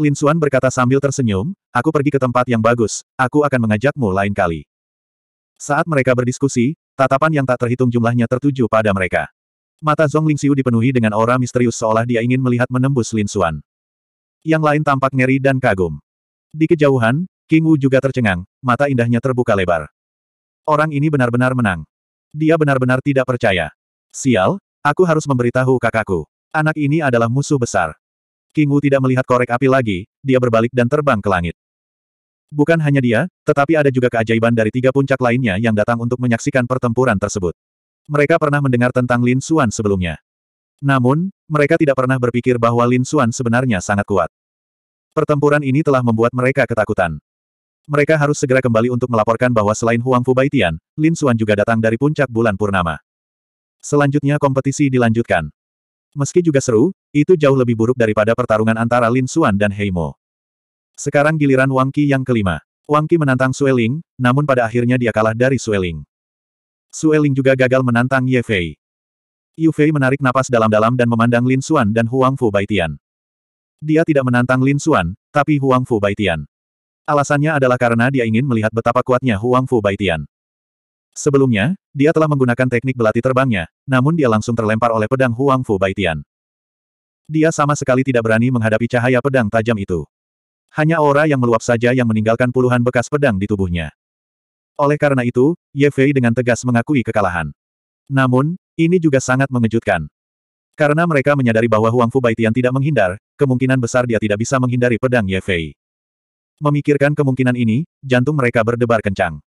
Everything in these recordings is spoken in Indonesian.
Lin Xuan berkata sambil tersenyum, aku pergi ke tempat yang bagus, aku akan mengajakmu lain kali. Saat mereka berdiskusi, tatapan yang tak terhitung jumlahnya tertuju pada mereka. Mata Zhong Lingxiu dipenuhi dengan aura misterius seolah dia ingin melihat menembus Lin Xuan. Yang lain tampak ngeri dan kagum. Di kejauhan, King Wu juga tercengang, mata indahnya terbuka lebar. Orang ini benar-benar menang. Dia benar-benar tidak percaya. Sial, aku harus memberitahu kakakku. Anak ini adalah musuh besar. King Wu tidak melihat korek api lagi, dia berbalik dan terbang ke langit. Bukan hanya dia, tetapi ada juga keajaiban dari tiga puncak lainnya yang datang untuk menyaksikan pertempuran tersebut. Mereka pernah mendengar tentang Lin Xuan sebelumnya. Namun, mereka tidak pernah berpikir bahwa Lin Xuan sebenarnya sangat kuat. Pertempuran ini telah membuat mereka ketakutan. Mereka harus segera kembali untuk melaporkan bahwa selain Huang Fu Baitian, Lin Xuan juga datang dari puncak bulan purnama. Selanjutnya kompetisi dilanjutkan. Meski juga seru, itu jauh lebih buruk daripada pertarungan antara Lin Xuan dan Heimo. Sekarang giliran Wang Qi yang kelima. Wang Qi menantang Sueling, namun pada akhirnya dia kalah dari Sueling. Sueling juga gagal menantang Ye Fei. Yu Fei menarik napas dalam-dalam dan memandang Lin Xuan dan Huang Fu Baitian. Dia tidak menantang Lin Xuan, tapi Huang Fu Baitian. Alasannya adalah karena dia ingin melihat betapa kuatnya Huang Fu Baitian. Sebelumnya, dia telah menggunakan teknik belati terbangnya, namun dia langsung terlempar oleh pedang Huang Fu Baitian. Dia sama sekali tidak berani menghadapi cahaya pedang tajam itu. Hanya aura yang meluap saja yang meninggalkan puluhan bekas pedang di tubuhnya. Oleh karena itu, Ye Fei dengan tegas mengakui kekalahan. Namun, ini juga sangat mengejutkan. Karena mereka menyadari bahwa Huang Fu Baitian tidak menghindar, kemungkinan besar dia tidak bisa menghindari pedang Ye Fei. Memikirkan kemungkinan ini, jantung mereka berdebar kencang.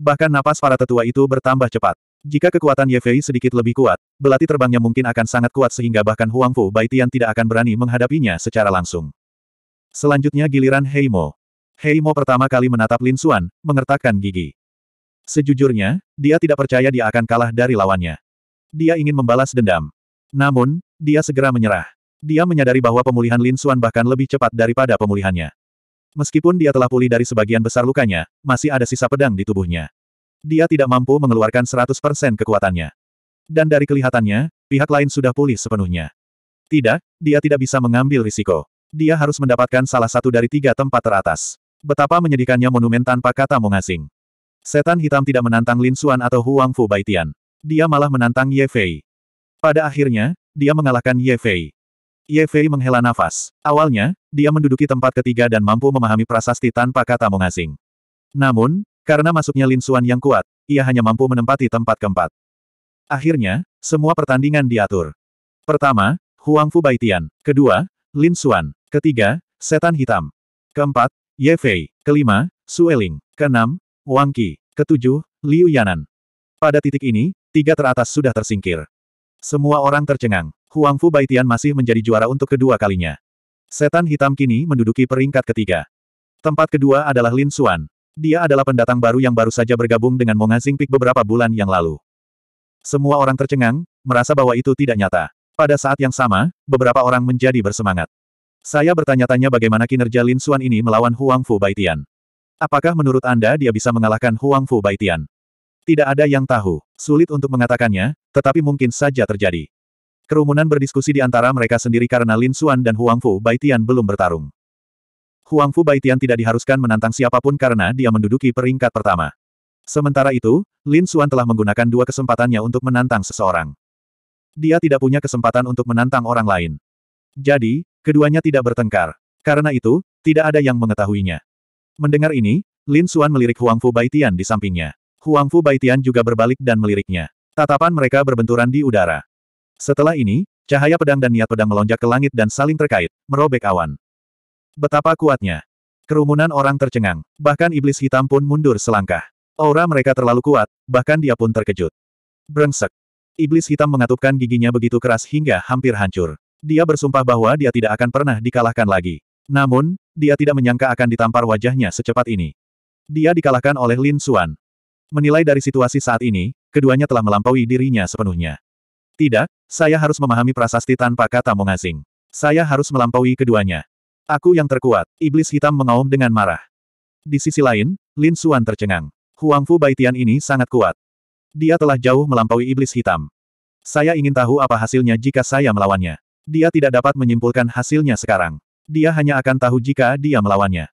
Bahkan napas para tetua itu bertambah cepat. Jika kekuatan Ye Fei sedikit lebih kuat, belati terbangnya mungkin akan sangat kuat sehingga bahkan Huang Fu Baitian tidak akan berani menghadapinya secara langsung. Selanjutnya giliran Heimo. Heimo pertama kali menatap Lin Xuan, mengertakkan gigi. Sejujurnya, dia tidak percaya dia akan kalah dari lawannya. Dia ingin membalas dendam. Namun, dia segera menyerah. Dia menyadari bahwa pemulihan Lin Xuan bahkan lebih cepat daripada pemulihannya. Meskipun dia telah pulih dari sebagian besar lukanya, masih ada sisa pedang di tubuhnya. Dia tidak mampu mengeluarkan 100% kekuatannya. Dan dari kelihatannya, pihak lain sudah pulih sepenuhnya. Tidak, dia tidak bisa mengambil risiko. Dia harus mendapatkan salah satu dari tiga tempat teratas. Betapa menyedihkannya monumen tanpa kata mengasing. Setan hitam tidak menantang Lin Xuan atau Huang Fu Baitian. Dia malah menantang Ye Fei. Pada akhirnya, dia mengalahkan Ye Fei. Ye Fei menghela nafas. Awalnya, dia menduduki tempat ketiga dan mampu memahami prasasti tanpa kata mengasing. Namun, karena masuknya Lin Xuan yang kuat, ia hanya mampu menempati tempat keempat. Akhirnya, semua pertandingan diatur. Pertama, Huang Fu Baitian. Kedua, Lin Xuan. Ketiga, Setan Hitam. Keempat, Ye Fei. Kelima, Sueling. Keenam, Wang Qi. Ketujuh, Liu Yanan. Pada titik ini, tiga teratas sudah tersingkir. Semua orang tercengang. Huang Fu Baitian masih menjadi juara untuk kedua kalinya. Setan hitam kini menduduki peringkat ketiga. Tempat kedua adalah Lin Xuan. Dia adalah pendatang baru yang baru saja bergabung dengan Monga Peak beberapa bulan yang lalu. Semua orang tercengang, merasa bahwa itu tidak nyata. Pada saat yang sama, beberapa orang menjadi bersemangat. Saya bertanya-tanya bagaimana kinerja Lin Xuan ini melawan Huang Fu Baitian. Apakah menurut Anda dia bisa mengalahkan Huang Fu Baitian? Tidak ada yang tahu. Sulit untuk mengatakannya, tetapi mungkin saja terjadi. Kerumunan berdiskusi di antara mereka sendiri karena Lin Xuan dan Huang Fu Baitian belum bertarung. Huang Fu Baitian tidak diharuskan menantang siapapun karena dia menduduki peringkat pertama. Sementara itu, Lin Xuan telah menggunakan dua kesempatannya untuk menantang seseorang. Dia tidak punya kesempatan untuk menantang orang lain. Jadi, keduanya tidak bertengkar. Karena itu, tidak ada yang mengetahuinya. Mendengar ini, Lin Xuan melirik Huang Fu Baitian di sampingnya. Huang Fu Baitian juga berbalik dan meliriknya. Tatapan mereka berbenturan di udara. Setelah ini, cahaya pedang dan niat pedang melonjak ke langit dan saling terkait, merobek awan. Betapa kuatnya. Kerumunan orang tercengang, bahkan iblis hitam pun mundur selangkah. Aura mereka terlalu kuat, bahkan dia pun terkejut. Brengsek. Iblis hitam mengatupkan giginya begitu keras hingga hampir hancur. Dia bersumpah bahwa dia tidak akan pernah dikalahkan lagi. Namun, dia tidak menyangka akan ditampar wajahnya secepat ini. Dia dikalahkan oleh Lin Xuan. Menilai dari situasi saat ini, keduanya telah melampaui dirinya sepenuhnya. Tidak, saya harus memahami prasasti tanpa kata mengasing. Saya harus melampaui keduanya. Aku yang terkuat, iblis hitam mengaum dengan marah. Di sisi lain, Lin Xuan tercengang. Huang Fu Baitian ini sangat kuat. Dia telah jauh melampaui iblis hitam. Saya ingin tahu apa hasilnya jika saya melawannya. Dia tidak dapat menyimpulkan hasilnya sekarang. Dia hanya akan tahu jika dia melawannya.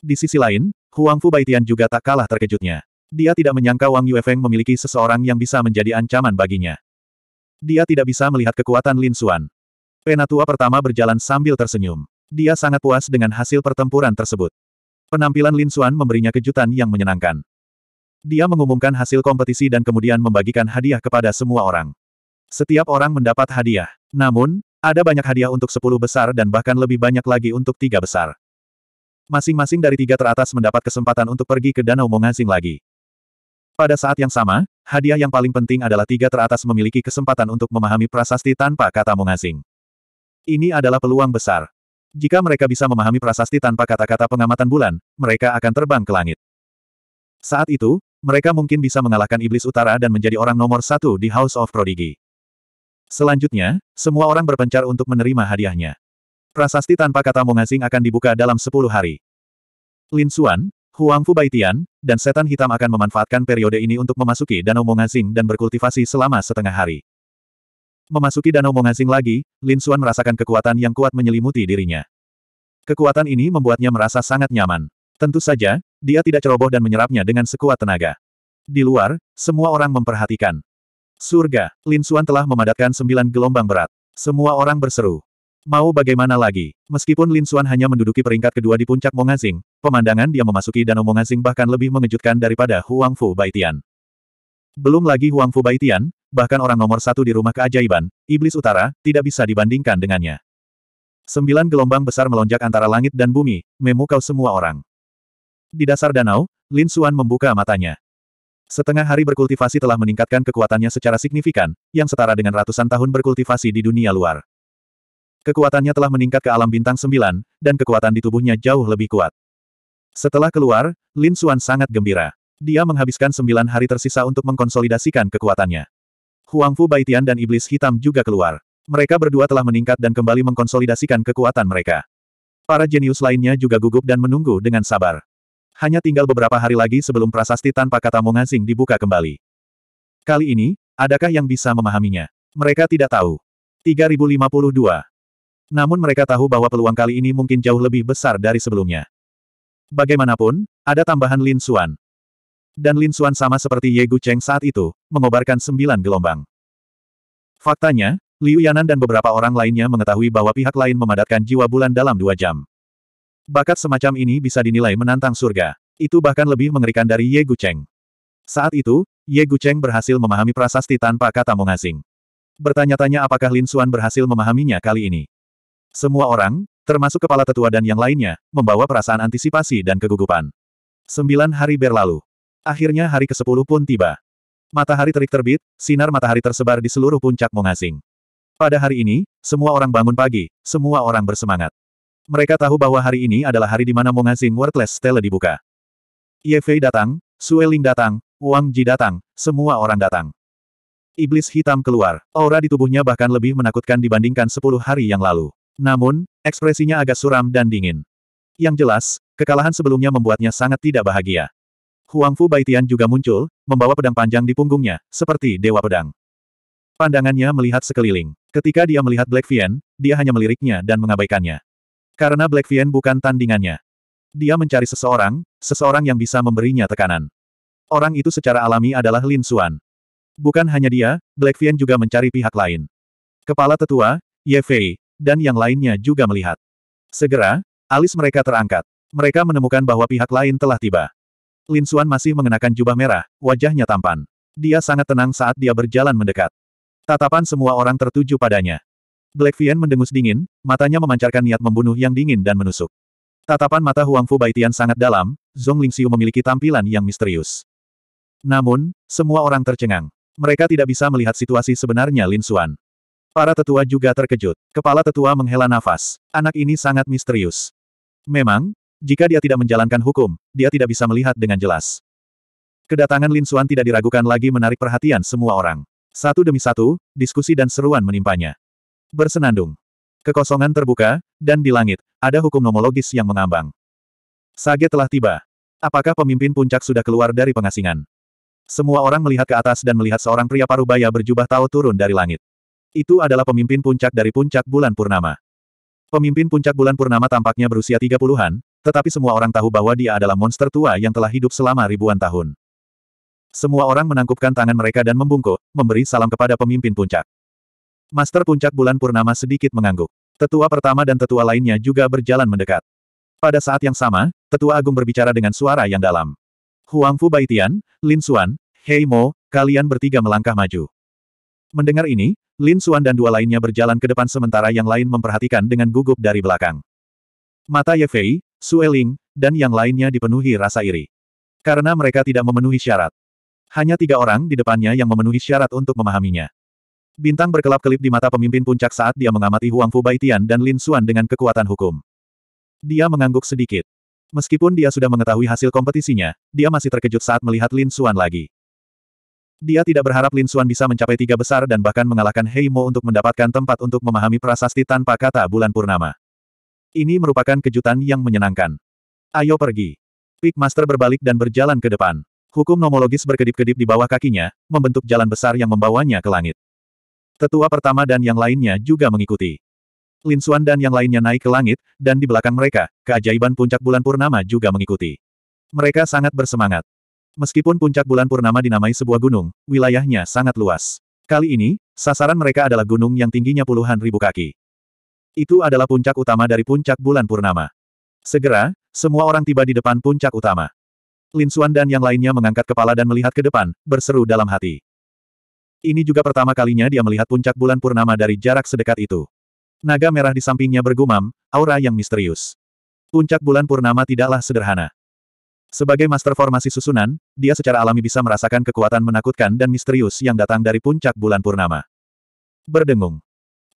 Di sisi lain, Huang Fu Baitian juga tak kalah terkejutnya. Dia tidak menyangka Wang Yuefeng memiliki seseorang yang bisa menjadi ancaman baginya. Dia tidak bisa melihat kekuatan Lin Xuan. Penatua pertama berjalan sambil tersenyum. Dia sangat puas dengan hasil pertempuran tersebut. Penampilan Lin Xuan memberinya kejutan yang menyenangkan. Dia mengumumkan hasil kompetisi dan kemudian membagikan hadiah kepada semua orang. Setiap orang mendapat hadiah. Namun, ada banyak hadiah untuk sepuluh besar dan bahkan lebih banyak lagi untuk tiga besar. Masing-masing dari tiga teratas mendapat kesempatan untuk pergi ke Danau Mongazing lagi. Pada saat yang sama, hadiah yang paling penting adalah tiga teratas memiliki kesempatan untuk memahami prasasti tanpa kata mengasing. Ini adalah peluang besar. Jika mereka bisa memahami prasasti tanpa kata-kata pengamatan bulan, mereka akan terbang ke langit. Saat itu, mereka mungkin bisa mengalahkan iblis utara dan menjadi orang nomor satu di House of Prodigy. Selanjutnya, semua orang berpencar untuk menerima hadiahnya. Prasasti tanpa kata mengasing akan dibuka dalam sepuluh hari. Lin Xuan, Huang Fu Baitian, dan setan hitam akan memanfaatkan periode ini untuk memasuki Danau Mongazing dan berkultivasi selama setengah hari. Memasuki Danau Mongazing lagi, Lin Xuan merasakan kekuatan yang kuat menyelimuti dirinya. Kekuatan ini membuatnya merasa sangat nyaman. Tentu saja, dia tidak ceroboh dan menyerapnya dengan sekuat tenaga. Di luar, semua orang memperhatikan. Surga, Lin Xuan telah memadatkan sembilan gelombang berat. Semua orang berseru. Mau bagaimana lagi? Meskipun Lin Xuan hanya menduduki peringkat kedua di puncak Mongazing, pemandangan dia memasuki danau Mongazing bahkan lebih mengejutkan daripada Huang Fu Baitian. Belum lagi Huang Fu Baitian, bahkan orang nomor satu di rumah keajaiban, Iblis Utara, tidak bisa dibandingkan dengannya. Sembilan gelombang besar melonjak antara langit dan bumi, memukau semua orang. Di dasar danau, Lin Xuan membuka matanya. Setengah hari berkultivasi telah meningkatkan kekuatannya secara signifikan, yang setara dengan ratusan tahun berkultivasi di dunia luar. Kekuatannya telah meningkat ke alam bintang sembilan, dan kekuatan di tubuhnya jauh lebih kuat. Setelah keluar, Lin Xuan sangat gembira. Dia menghabiskan sembilan hari tersisa untuk mengkonsolidasikan kekuatannya. Huang Fu Baitian dan Iblis Hitam juga keluar. Mereka berdua telah meningkat dan kembali mengkonsolidasikan kekuatan mereka. Para jenius lainnya juga gugup dan menunggu dengan sabar. Hanya tinggal beberapa hari lagi sebelum prasasti tanpa kata mongasing dibuka kembali. Kali ini, adakah yang bisa memahaminya? Mereka tidak tahu. 3052 namun mereka tahu bahwa peluang kali ini mungkin jauh lebih besar dari sebelumnya. Bagaimanapun, ada tambahan Lin Xuan. Dan Lin Xuan sama seperti Ye Gu Cheng saat itu, mengobarkan sembilan gelombang. Faktanya, Liu Yanan dan beberapa orang lainnya mengetahui bahwa pihak lain memadatkan jiwa bulan dalam dua jam. Bakat semacam ini bisa dinilai menantang surga. Itu bahkan lebih mengerikan dari Ye Gu Cheng. Saat itu, Ye Gu Cheng berhasil memahami prasasti tanpa kata mengasing. Bertanya-tanya apakah Lin Xuan berhasil memahaminya kali ini. Semua orang, termasuk kepala tetua dan yang lainnya, membawa perasaan antisipasi dan kegugupan. Sembilan hari berlalu. Akhirnya hari ke-10 pun tiba. Matahari terik terbit, sinar matahari tersebar di seluruh puncak Mongasing. Pada hari ini, semua orang bangun pagi, semua orang bersemangat. Mereka tahu bahwa hari ini adalah hari di mana Mongasing Worthless Stella dibuka. Ye Fei datang, Sue Ling datang, Wang Ji datang, semua orang datang. Iblis hitam keluar. Aura di tubuhnya bahkan lebih menakutkan dibandingkan sepuluh hari yang lalu. Namun, ekspresinya agak suram dan dingin. Yang jelas, kekalahan sebelumnya membuatnya sangat tidak bahagia. Huang Fu Baitian juga muncul, membawa pedang panjang di punggungnya, seperti dewa pedang. Pandangannya melihat sekeliling. Ketika dia melihat Black vian, dia hanya meliriknya dan mengabaikannya. Karena Black vian bukan tandingannya. Dia mencari seseorang, seseorang yang bisa memberinya tekanan. Orang itu secara alami adalah Lin Xuan. Bukan hanya dia, Black vian juga mencari pihak lain. Kepala tetua, Ye Fei, dan yang lainnya juga melihat. Segera, alis mereka terangkat. Mereka menemukan bahwa pihak lain telah tiba. Lin Xuan masih mengenakan jubah merah, wajahnya tampan. Dia sangat tenang saat dia berjalan mendekat. Tatapan semua orang tertuju padanya. Black Vian mendengus dingin, matanya memancarkan niat membunuh yang dingin dan menusuk. Tatapan mata Huang Fu Baitian sangat dalam, Zhong Lingxiu memiliki tampilan yang misterius. Namun, semua orang tercengang. Mereka tidak bisa melihat situasi sebenarnya Lin Xuan. Para tetua juga terkejut. Kepala tetua menghela nafas. Anak ini sangat misterius. Memang, jika dia tidak menjalankan hukum, dia tidak bisa melihat dengan jelas. Kedatangan Lin Xuan tidak diragukan lagi menarik perhatian semua orang. Satu demi satu, diskusi dan seruan menimpanya. Bersenandung. Kekosongan terbuka, dan di langit, ada hukum nomologis yang mengambang. Sage telah tiba. Apakah pemimpin puncak sudah keluar dari pengasingan? Semua orang melihat ke atas dan melihat seorang pria parubaya berjubah tahu turun dari langit. Itu adalah pemimpin puncak dari puncak bulan purnama. Pemimpin puncak bulan purnama tampaknya berusia 30-an, tetapi semua orang tahu bahwa dia adalah monster tua yang telah hidup selama ribuan tahun. Semua orang menangkupkan tangan mereka dan membungkuk, memberi salam kepada pemimpin puncak. Master puncak bulan purnama sedikit mengangguk. Tetua pertama dan tetua lainnya juga berjalan mendekat. Pada saat yang sama, tetua agung berbicara dengan suara yang dalam. Huang Fu Baitian, Lin Xuan, Hei Mo, kalian bertiga melangkah maju. Mendengar ini, Lin Suan dan dua lainnya berjalan ke depan sementara yang lain memperhatikan dengan gugup dari belakang. Mata Ye Fei, Sue Ling, dan yang lainnya dipenuhi rasa iri. Karena mereka tidak memenuhi syarat. Hanya tiga orang di depannya yang memenuhi syarat untuk memahaminya. Bintang berkelap-kelip di mata pemimpin puncak saat dia mengamati Huang Fu Baitian dan Lin Suan dengan kekuatan hukum. Dia mengangguk sedikit. Meskipun dia sudah mengetahui hasil kompetisinya, dia masih terkejut saat melihat Lin Suan lagi. Dia tidak berharap Lin Xuan bisa mencapai tiga besar dan bahkan mengalahkan Hei Mo untuk mendapatkan tempat untuk memahami prasasti tanpa kata bulan purnama. Ini merupakan kejutan yang menyenangkan. Ayo pergi. Peak Master berbalik dan berjalan ke depan. Hukum nomologis berkedip-kedip di bawah kakinya, membentuk jalan besar yang membawanya ke langit. Tetua pertama dan yang lainnya juga mengikuti. Lin Xuan dan yang lainnya naik ke langit, dan di belakang mereka, keajaiban puncak bulan purnama juga mengikuti. Mereka sangat bersemangat. Meskipun puncak bulan purnama dinamai sebuah gunung, wilayahnya sangat luas. Kali ini, sasaran mereka adalah gunung yang tingginya puluhan ribu kaki. Itu adalah puncak utama dari puncak bulan purnama. Segera, semua orang tiba di depan puncak utama. Lin Xuan dan yang lainnya mengangkat kepala dan melihat ke depan, berseru dalam hati. Ini juga pertama kalinya dia melihat puncak bulan purnama dari jarak sedekat itu. Naga merah di sampingnya bergumam, aura yang misterius. Puncak bulan purnama tidaklah sederhana. Sebagai master formasi susunan, dia secara alami bisa merasakan kekuatan menakutkan dan misterius yang datang dari puncak bulan purnama. Berdengung.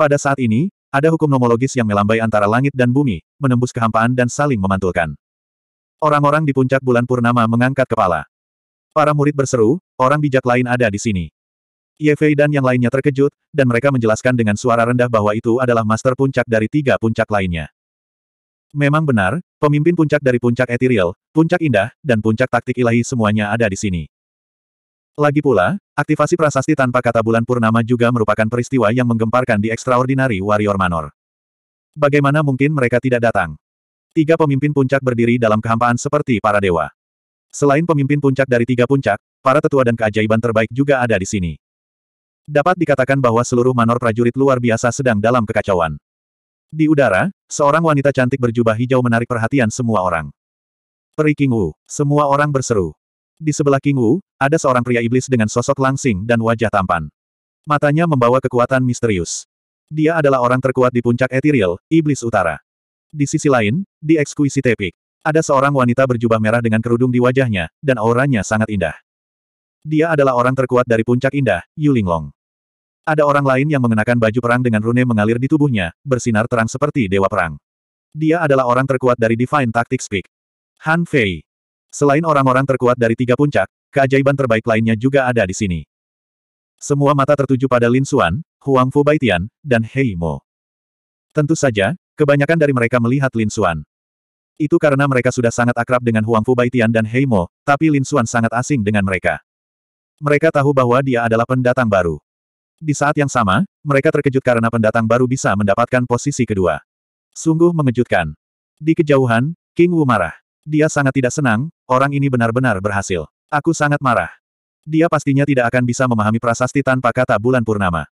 Pada saat ini, ada hukum nomologis yang melambai antara langit dan bumi, menembus kehampaan dan saling memantulkan. Orang-orang di puncak bulan purnama mengangkat kepala. Para murid berseru, orang bijak lain ada di sini. Yefei dan yang lainnya terkejut, dan mereka menjelaskan dengan suara rendah bahwa itu adalah master puncak dari tiga puncak lainnya. Memang benar, pemimpin puncak dari puncak etiril, puncak indah, dan puncak taktik ilahi semuanya ada di sini. Lagi pula, aktivasi prasasti tanpa kata bulan purnama juga merupakan peristiwa yang menggemparkan di Extraordinary Warrior Manor. Bagaimana mungkin mereka tidak datang? Tiga pemimpin puncak berdiri dalam kehampaan seperti para dewa. Selain pemimpin puncak dari tiga puncak, para tetua dan keajaiban terbaik juga ada di sini. Dapat dikatakan bahwa seluruh manor prajurit luar biasa sedang dalam kekacauan. Di udara, seorang wanita cantik berjubah hijau menarik perhatian semua orang. Peri King Wu, semua orang berseru. Di sebelah King Wu, ada seorang pria iblis dengan sosok langsing dan wajah tampan. Matanya membawa kekuatan misterius. Dia adalah orang terkuat di puncak Ethereal, Iblis Utara. Di sisi lain, di Exquisite Peak, ada seorang wanita berjubah merah dengan kerudung di wajahnya, dan auranya sangat indah. Dia adalah orang terkuat dari puncak indah, Yulinglong. Ada orang lain yang mengenakan baju perang dengan rune mengalir di tubuhnya, bersinar terang seperti dewa perang. Dia adalah orang terkuat dari Divine Tactics Peak. Han Fei. Selain orang-orang terkuat dari tiga puncak, keajaiban terbaik lainnya juga ada di sini. Semua mata tertuju pada Lin Xuan, Huang Fu Baitian, dan Hei Mo. Tentu saja, kebanyakan dari mereka melihat Lin Xuan. Itu karena mereka sudah sangat akrab dengan Huang Fu Baitian dan Hei Mo, tapi Lin Xuan sangat asing dengan mereka. Mereka tahu bahwa dia adalah pendatang baru. Di saat yang sama, mereka terkejut karena pendatang baru bisa mendapatkan posisi kedua. Sungguh mengejutkan. Di kejauhan, King Wu marah. Dia sangat tidak senang, orang ini benar-benar berhasil. Aku sangat marah. Dia pastinya tidak akan bisa memahami prasasti tanpa kata bulan purnama.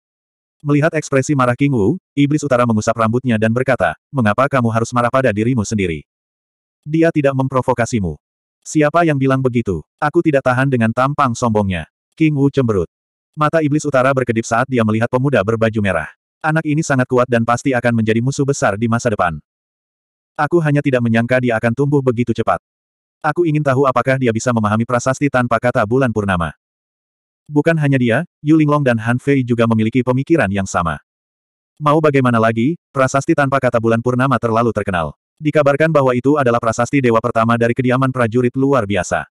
Melihat ekspresi marah King Wu, Iblis Utara mengusap rambutnya dan berkata, mengapa kamu harus marah pada dirimu sendiri? Dia tidak memprovokasimu. Siapa yang bilang begitu? Aku tidak tahan dengan tampang sombongnya. King Wu cemberut. Mata iblis utara berkedip saat dia melihat pemuda berbaju merah. Anak ini sangat kuat dan pasti akan menjadi musuh besar di masa depan. Aku hanya tidak menyangka dia akan tumbuh begitu cepat. Aku ingin tahu apakah dia bisa memahami prasasti tanpa kata bulan purnama. Bukan hanya dia, Yu Linglong dan Han Fei juga memiliki pemikiran yang sama. Mau bagaimana lagi, prasasti tanpa kata bulan purnama terlalu terkenal. Dikabarkan bahwa itu adalah prasasti dewa pertama dari kediaman prajurit luar biasa.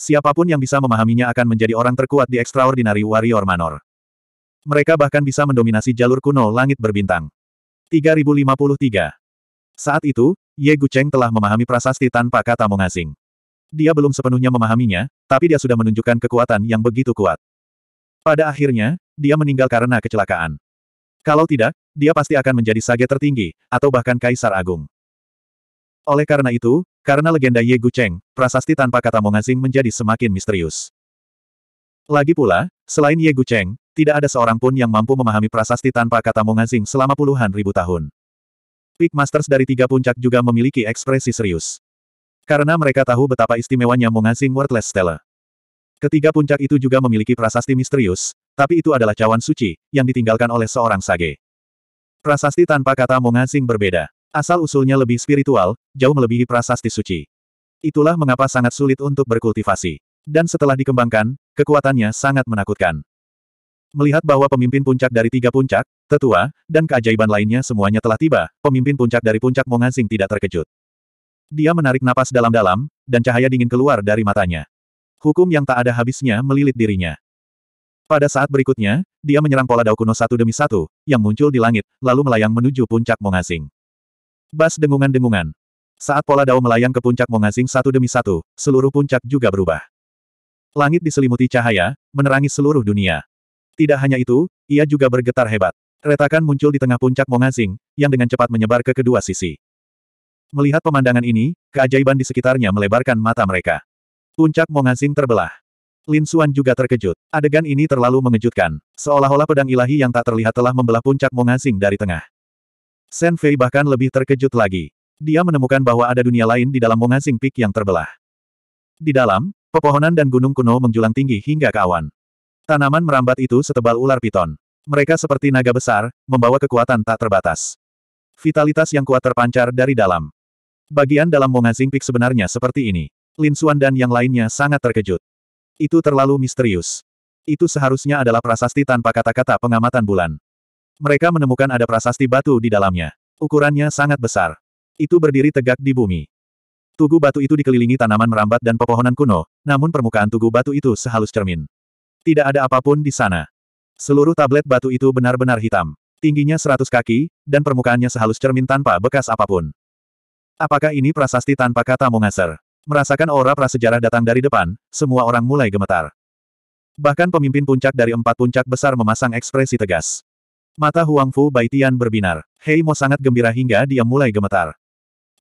Siapapun yang bisa memahaminya akan menjadi orang terkuat di Extraordinary Warrior Manor. Mereka bahkan bisa mendominasi jalur kuno langit berbintang. 3053 Saat itu, Ye Gu Cheng telah memahami prasasti tanpa kata mengasing. Dia belum sepenuhnya memahaminya, tapi dia sudah menunjukkan kekuatan yang begitu kuat. Pada akhirnya, dia meninggal karena kecelakaan. Kalau tidak, dia pasti akan menjadi sage tertinggi, atau bahkan kaisar agung. Oleh karena itu, karena legenda Ye Gu Cheng, prasasti tanpa kata Mongazing menjadi semakin misterius. Lagi pula, selain Ye Gu Cheng, tidak ada seorang pun yang mampu memahami prasasti tanpa kata Mongazing selama puluhan ribu tahun. Peak Masters dari tiga puncak juga memiliki ekspresi serius. Karena mereka tahu betapa istimewanya Mongazing Worthless Stella. Ketiga puncak itu juga memiliki prasasti misterius, tapi itu adalah cawan suci, yang ditinggalkan oleh seorang sage. Prasasti tanpa kata Mongazing berbeda. Asal-usulnya lebih spiritual, jauh melebihi prasasti suci. Itulah mengapa sangat sulit untuk berkultivasi. Dan setelah dikembangkan, kekuatannya sangat menakutkan. Melihat bahwa pemimpin puncak dari tiga puncak, tetua, dan keajaiban lainnya semuanya telah tiba, pemimpin puncak dari puncak Mongasing tidak terkejut. Dia menarik napas dalam-dalam, dan cahaya dingin keluar dari matanya. Hukum yang tak ada habisnya melilit dirinya. Pada saat berikutnya, dia menyerang pola dao kuno satu demi satu, yang muncul di langit, lalu melayang menuju puncak Mongasing. Bas dengungan-dengungan. Saat pola dao melayang ke puncak mengasing satu demi satu, seluruh puncak juga berubah. Langit diselimuti cahaya, menerangi seluruh dunia. Tidak hanya itu, ia juga bergetar hebat. Retakan muncul di tengah puncak Mongasing, yang dengan cepat menyebar ke kedua sisi. Melihat pemandangan ini, keajaiban di sekitarnya melebarkan mata mereka. Puncak Mongasing terbelah. Lin Xuan juga terkejut. Adegan ini terlalu mengejutkan, seolah-olah pedang ilahi yang tak terlihat telah membelah puncak Mongasing dari tengah. Shen Fei bahkan lebih terkejut lagi. Dia menemukan bahwa ada dunia lain di dalam Zing Peak yang terbelah. Di dalam, pepohonan dan gunung kuno menjulang tinggi hingga ke awan. Tanaman merambat itu setebal ular piton. Mereka seperti naga besar, membawa kekuatan tak terbatas. Vitalitas yang kuat terpancar dari dalam. Bagian dalam Zing Peak sebenarnya seperti ini. Lin Suan dan yang lainnya sangat terkejut. Itu terlalu misterius. Itu seharusnya adalah prasasti tanpa kata-kata pengamatan bulan. Mereka menemukan ada prasasti batu di dalamnya. Ukurannya sangat besar. Itu berdiri tegak di bumi. Tugu batu itu dikelilingi tanaman merambat dan pepohonan kuno, namun permukaan tugu batu itu sehalus cermin. Tidak ada apapun di sana. Seluruh tablet batu itu benar-benar hitam. Tingginya seratus kaki, dan permukaannya sehalus cermin tanpa bekas apapun. Apakah ini prasasti tanpa kata Mongaser? Merasakan aura prasejarah datang dari depan, semua orang mulai gemetar. Bahkan pemimpin puncak dari empat puncak besar memasang ekspresi tegas. Mata Huang Fu Baitian berbinar. Hei Mo sangat gembira hingga dia mulai gemetar.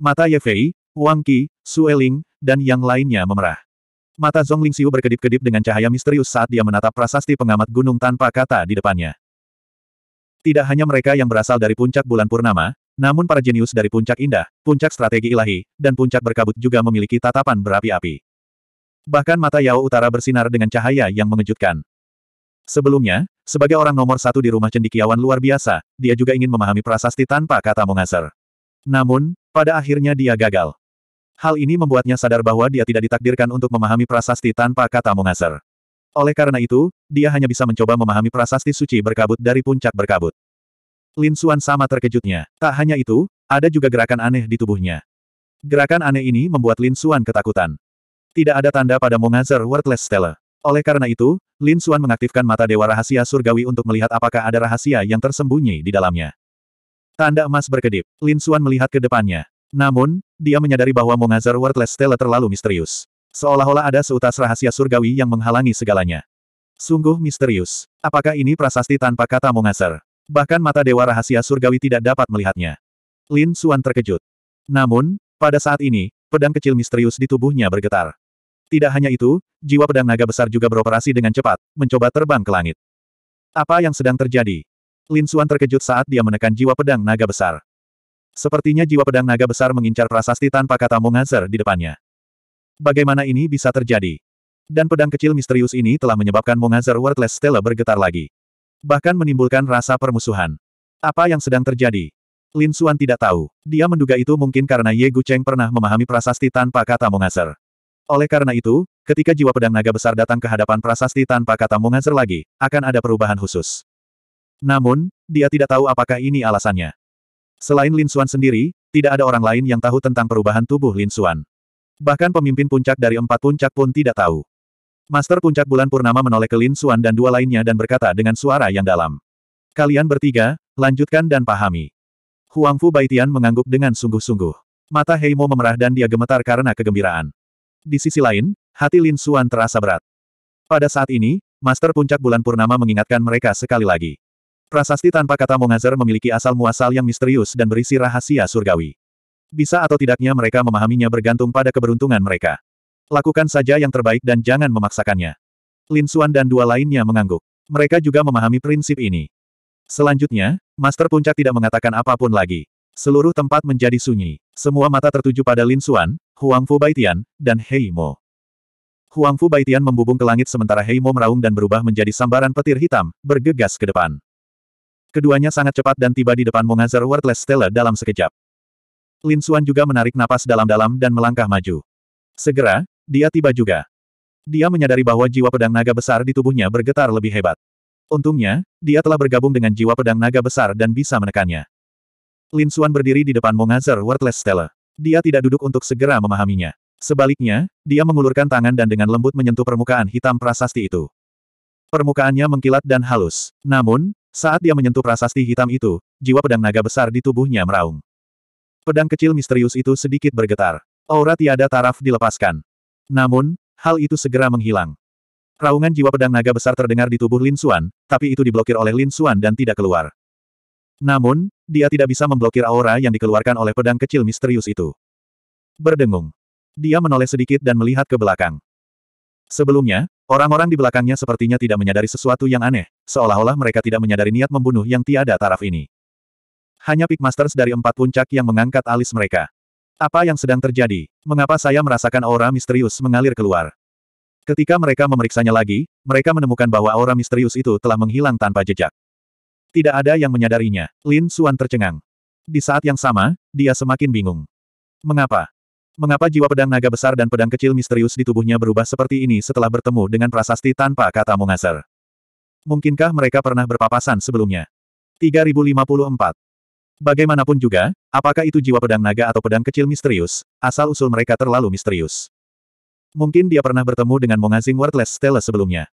Mata Ye Fei, Wang Qi, Su Eling, dan yang lainnya memerah. Mata Zhong Ling Lingxiu berkedip-kedip dengan cahaya misterius saat dia menatap prasasti pengamat gunung tanpa kata di depannya. Tidak hanya mereka yang berasal dari puncak bulan purnama, namun para jenius dari puncak indah, puncak strategi ilahi, dan puncak berkabut juga memiliki tatapan berapi-api. Bahkan mata Yao Utara bersinar dengan cahaya yang mengejutkan. Sebelumnya, sebagai orang nomor satu di rumah cendikiawan luar biasa, dia juga ingin memahami prasasti tanpa kata mongaser. Namun, pada akhirnya dia gagal. Hal ini membuatnya sadar bahwa dia tidak ditakdirkan untuk memahami prasasti tanpa kata mongaser. Oleh karena itu, dia hanya bisa mencoba memahami prasasti suci berkabut dari puncak berkabut. Lin Suan sama terkejutnya. Tak hanya itu, ada juga gerakan aneh di tubuhnya. Gerakan aneh ini membuat Lin Suan ketakutan. Tidak ada tanda pada Mongazer Worthless Stellar. Oleh karena itu, Lin Xuan mengaktifkan mata dewa rahasia surgawi untuk melihat apakah ada rahasia yang tersembunyi di dalamnya. Tanda emas berkedip, Lin Xuan melihat ke depannya. Namun, dia menyadari bahwa Mongazar Worthless Stella terlalu misterius. Seolah-olah ada seutas rahasia surgawi yang menghalangi segalanya. Sungguh misterius. Apakah ini prasasti tanpa kata Mongazar? Bahkan mata dewa rahasia surgawi tidak dapat melihatnya. Lin Xuan terkejut. Namun, pada saat ini, pedang kecil misterius di tubuhnya bergetar. Tidak hanya itu, jiwa pedang naga besar juga beroperasi dengan cepat, mencoba terbang ke langit. Apa yang sedang terjadi? Lin Xuan terkejut saat dia menekan jiwa pedang naga besar. Sepertinya jiwa pedang naga besar mengincar prasasti tanpa kata Mongazer di depannya. Bagaimana ini bisa terjadi? Dan pedang kecil misterius ini telah menyebabkan Mongazer Worthless Stella bergetar lagi. Bahkan menimbulkan rasa permusuhan. Apa yang sedang terjadi? Lin Xuan tidak tahu. Dia menduga itu mungkin karena Ye Gu Cheng pernah memahami prasasti tanpa kata Mongazer. Oleh karena itu, ketika jiwa pedang naga besar datang ke hadapan prasasti tanpa kata Mongazer lagi, akan ada perubahan khusus. Namun, dia tidak tahu apakah ini alasannya. Selain Lin Xuan sendiri, tidak ada orang lain yang tahu tentang perubahan tubuh Lin Xuan. Bahkan pemimpin puncak dari empat puncak pun tidak tahu. Master puncak bulan purnama menoleh ke Lin Xuan dan dua lainnya dan berkata dengan suara yang dalam. Kalian bertiga, lanjutkan dan pahami. Huang Fu Baitian mengangguk dengan sungguh-sungguh. Mata Heimo memerah dan dia gemetar karena kegembiraan. Di sisi lain, hati Lin Xuan terasa berat. Pada saat ini, Master Puncak Bulan Purnama mengingatkan mereka sekali lagi. Prasasti tanpa kata Mongazer memiliki asal-muasal yang misterius dan berisi rahasia surgawi. Bisa atau tidaknya mereka memahaminya bergantung pada keberuntungan mereka. Lakukan saja yang terbaik dan jangan memaksakannya. Lin Xuan dan dua lainnya mengangguk. Mereka juga memahami prinsip ini. Selanjutnya, Master Puncak tidak mengatakan apapun lagi. Seluruh tempat menjadi sunyi. Semua mata tertuju pada Lin Xuan, Huang Fu Baitian, dan Heimo. Fu Baitian membubung ke langit sementara Heimo meraung dan berubah menjadi sambaran petir hitam, bergegas ke depan. Keduanya sangat cepat dan tiba di depan Mongazer Wordless Stella dalam sekejap. Lin Xuan juga menarik napas dalam-dalam dan melangkah maju. Segera, dia tiba juga. Dia menyadari bahwa jiwa pedang naga besar di tubuhnya bergetar lebih hebat. Untungnya, dia telah bergabung dengan jiwa pedang naga besar dan bisa menekannya. Lin Xuan berdiri di depan Mongazer Wordless Stella dia tidak duduk untuk segera memahaminya. Sebaliknya, dia mengulurkan tangan dan dengan lembut menyentuh permukaan hitam prasasti itu. Permukaannya mengkilat dan halus. Namun, saat dia menyentuh prasasti hitam itu, jiwa pedang naga besar di tubuhnya meraung. Pedang kecil misterius itu sedikit bergetar. Aura tiada taraf dilepaskan. Namun, hal itu segera menghilang. Raungan jiwa pedang naga besar terdengar di tubuh Lin Suan, tapi itu diblokir oleh Lin Suan dan tidak keluar. Namun, dia tidak bisa memblokir aura yang dikeluarkan oleh pedang kecil misterius itu. Berdengung. Dia menoleh sedikit dan melihat ke belakang. Sebelumnya, orang-orang di belakangnya sepertinya tidak menyadari sesuatu yang aneh, seolah-olah mereka tidak menyadari niat membunuh yang tiada taraf ini. Hanya Pickmasters dari empat puncak yang mengangkat alis mereka. Apa yang sedang terjadi? Mengapa saya merasakan aura misterius mengalir keluar? Ketika mereka memeriksanya lagi, mereka menemukan bahwa aura misterius itu telah menghilang tanpa jejak. Tidak ada yang menyadarinya. Lin Suan tercengang. Di saat yang sama, dia semakin bingung. Mengapa? Mengapa jiwa pedang naga besar dan pedang kecil misterius di tubuhnya berubah seperti ini setelah bertemu dengan prasasti tanpa kata mongaser? Mungkinkah mereka pernah berpapasan sebelumnya? 3054. Bagaimanapun juga, apakah itu jiwa pedang naga atau pedang kecil misterius, asal-usul mereka terlalu misterius. Mungkin dia pernah bertemu dengan Mongazing Wordless Stella sebelumnya.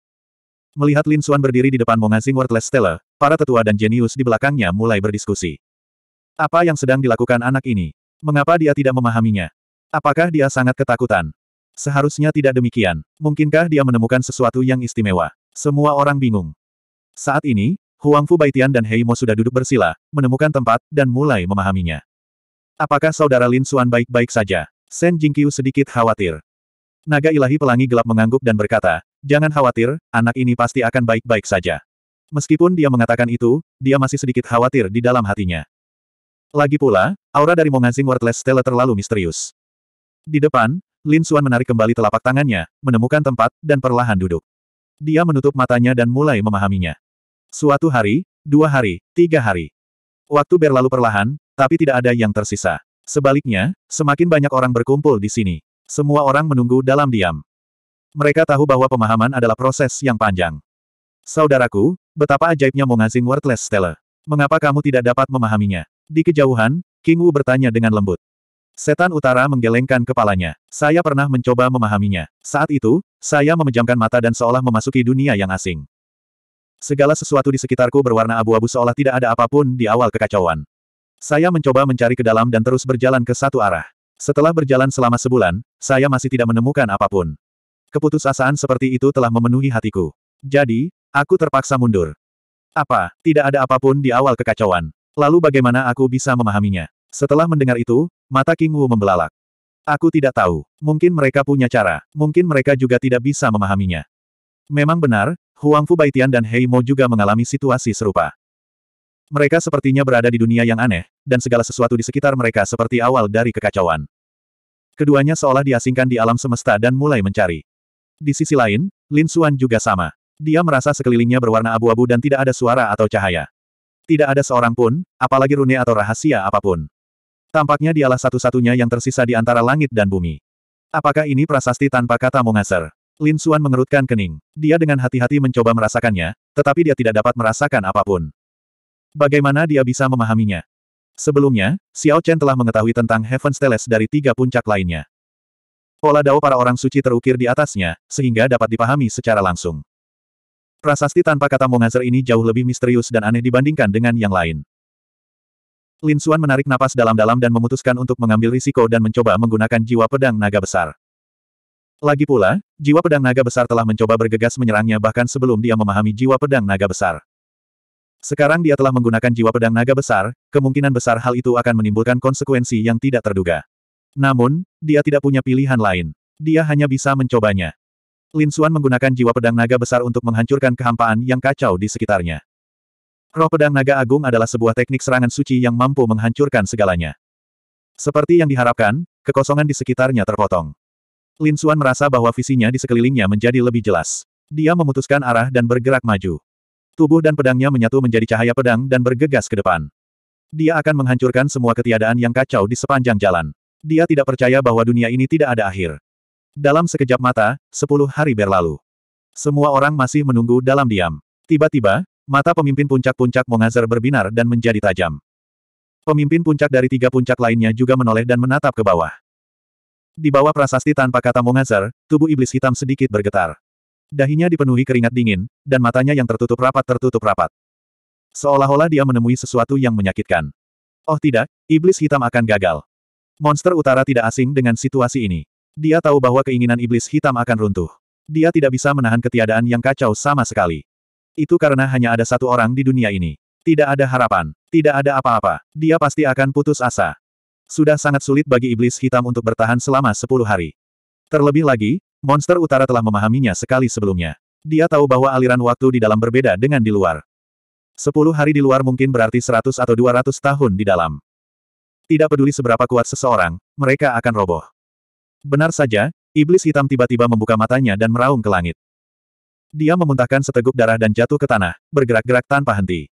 Melihat Lin Xuan berdiri di depan Mongasing Worthless Stella, para tetua dan jenius di belakangnya mulai berdiskusi. Apa yang sedang dilakukan anak ini? Mengapa dia tidak memahaminya? Apakah dia sangat ketakutan? Seharusnya tidak demikian. Mungkinkah dia menemukan sesuatu yang istimewa? Semua orang bingung. Saat ini, Huang Fu Baitian dan Heimo sudah duduk bersila, menemukan tempat, dan mulai memahaminya. Apakah saudara Lin Xuan baik-baik saja? Shen Jingqiu sedikit khawatir. Naga ilahi pelangi gelap mengangguk dan berkata, Jangan khawatir, anak ini pasti akan baik-baik saja. Meskipun dia mengatakan itu, dia masih sedikit khawatir di dalam hatinya. Lagi pula, aura dari Mongazing Wordless Stella terlalu misterius. Di depan, Lin Xuan menarik kembali telapak tangannya, menemukan tempat, dan perlahan duduk. Dia menutup matanya dan mulai memahaminya. Suatu hari, dua hari, tiga hari. Waktu berlalu perlahan, tapi tidak ada yang tersisa. Sebaliknya, semakin banyak orang berkumpul di sini. Semua orang menunggu dalam diam. Mereka tahu bahwa pemahaman adalah proses yang panjang. Saudaraku, betapa ajaibnya Mongazing Worthless Stella. Mengapa kamu tidak dapat memahaminya? Di kejauhan, King Wu bertanya dengan lembut. Setan utara menggelengkan kepalanya. Saya pernah mencoba memahaminya. Saat itu, saya memejamkan mata dan seolah memasuki dunia yang asing. Segala sesuatu di sekitarku berwarna abu-abu seolah tidak ada apapun di awal kekacauan. Saya mencoba mencari ke dalam dan terus berjalan ke satu arah. Setelah berjalan selama sebulan, saya masih tidak menemukan apapun. Keputusasaan seperti itu telah memenuhi hatiku. Jadi, aku terpaksa mundur. Apa, tidak ada apapun di awal kekacauan. Lalu bagaimana aku bisa memahaminya? Setelah mendengar itu, mata King Wu membelalak. Aku tidak tahu. Mungkin mereka punya cara, mungkin mereka juga tidak bisa memahaminya. Memang benar, Huang Fu Baitian dan Hei Mo juga mengalami situasi serupa. Mereka sepertinya berada di dunia yang aneh, dan segala sesuatu di sekitar mereka seperti awal dari kekacauan. Keduanya seolah diasingkan di alam semesta dan mulai mencari. Di sisi lain, Lin Xuan juga sama. Dia merasa sekelilingnya berwarna abu-abu dan tidak ada suara atau cahaya. Tidak ada seorang pun, apalagi rune atau rahasia apapun. Tampaknya dialah satu-satunya yang tersisa di antara langit dan bumi. Apakah ini prasasti tanpa kata Mongaser? Lin Xuan mengerutkan kening. Dia dengan hati-hati mencoba merasakannya, tetapi dia tidak dapat merasakan apapun. Bagaimana dia bisa memahaminya? Sebelumnya, Xiao Chen telah mengetahui tentang Heaven Steles dari tiga puncak lainnya. Pola dao para orang suci terukir di atasnya, sehingga dapat dipahami secara langsung. Prasasti tanpa kata Mongazer ini jauh lebih misterius dan aneh dibandingkan dengan yang lain. Lin Xuan menarik napas dalam-dalam dan memutuskan untuk mengambil risiko dan mencoba menggunakan jiwa pedang naga besar. Lagi pula, jiwa pedang naga besar telah mencoba bergegas menyerangnya bahkan sebelum dia memahami jiwa pedang naga besar. Sekarang dia telah menggunakan jiwa pedang naga besar, kemungkinan besar hal itu akan menimbulkan konsekuensi yang tidak terduga. Namun, dia tidak punya pilihan lain. Dia hanya bisa mencobanya. Lin Xuan menggunakan jiwa pedang naga besar untuk menghancurkan kehampaan yang kacau di sekitarnya. Roh pedang naga agung adalah sebuah teknik serangan suci yang mampu menghancurkan segalanya. Seperti yang diharapkan, kekosongan di sekitarnya terpotong. Lin Xuan merasa bahwa visinya di sekelilingnya menjadi lebih jelas. Dia memutuskan arah dan bergerak maju. Tubuh dan pedangnya menyatu menjadi cahaya pedang dan bergegas ke depan. Dia akan menghancurkan semua ketiadaan yang kacau di sepanjang jalan. Dia tidak percaya bahwa dunia ini tidak ada akhir. Dalam sekejap mata, sepuluh hari berlalu. Semua orang masih menunggu dalam diam. Tiba-tiba, mata pemimpin puncak-puncak Mongazer berbinar dan menjadi tajam. Pemimpin puncak dari tiga puncak lainnya juga menoleh dan menatap ke bawah. Di bawah prasasti tanpa kata Mongazer, tubuh iblis hitam sedikit bergetar. Dahinya dipenuhi keringat dingin, dan matanya yang tertutup rapat tertutup rapat. Seolah-olah dia menemui sesuatu yang menyakitkan. Oh tidak, iblis hitam akan gagal. Monster utara tidak asing dengan situasi ini. Dia tahu bahwa keinginan iblis hitam akan runtuh. Dia tidak bisa menahan ketiadaan yang kacau sama sekali. Itu karena hanya ada satu orang di dunia ini. Tidak ada harapan. Tidak ada apa-apa. Dia pasti akan putus asa. Sudah sangat sulit bagi iblis hitam untuk bertahan selama sepuluh hari. Terlebih lagi, monster utara telah memahaminya sekali sebelumnya. Dia tahu bahwa aliran waktu di dalam berbeda dengan di luar. Sepuluh hari di luar mungkin berarti seratus atau dua ratus tahun di dalam. Tidak peduli seberapa kuat seseorang, mereka akan roboh. Benar saja, iblis hitam tiba-tiba membuka matanya dan meraung ke langit. Dia memuntahkan seteguk darah dan jatuh ke tanah, bergerak-gerak tanpa henti.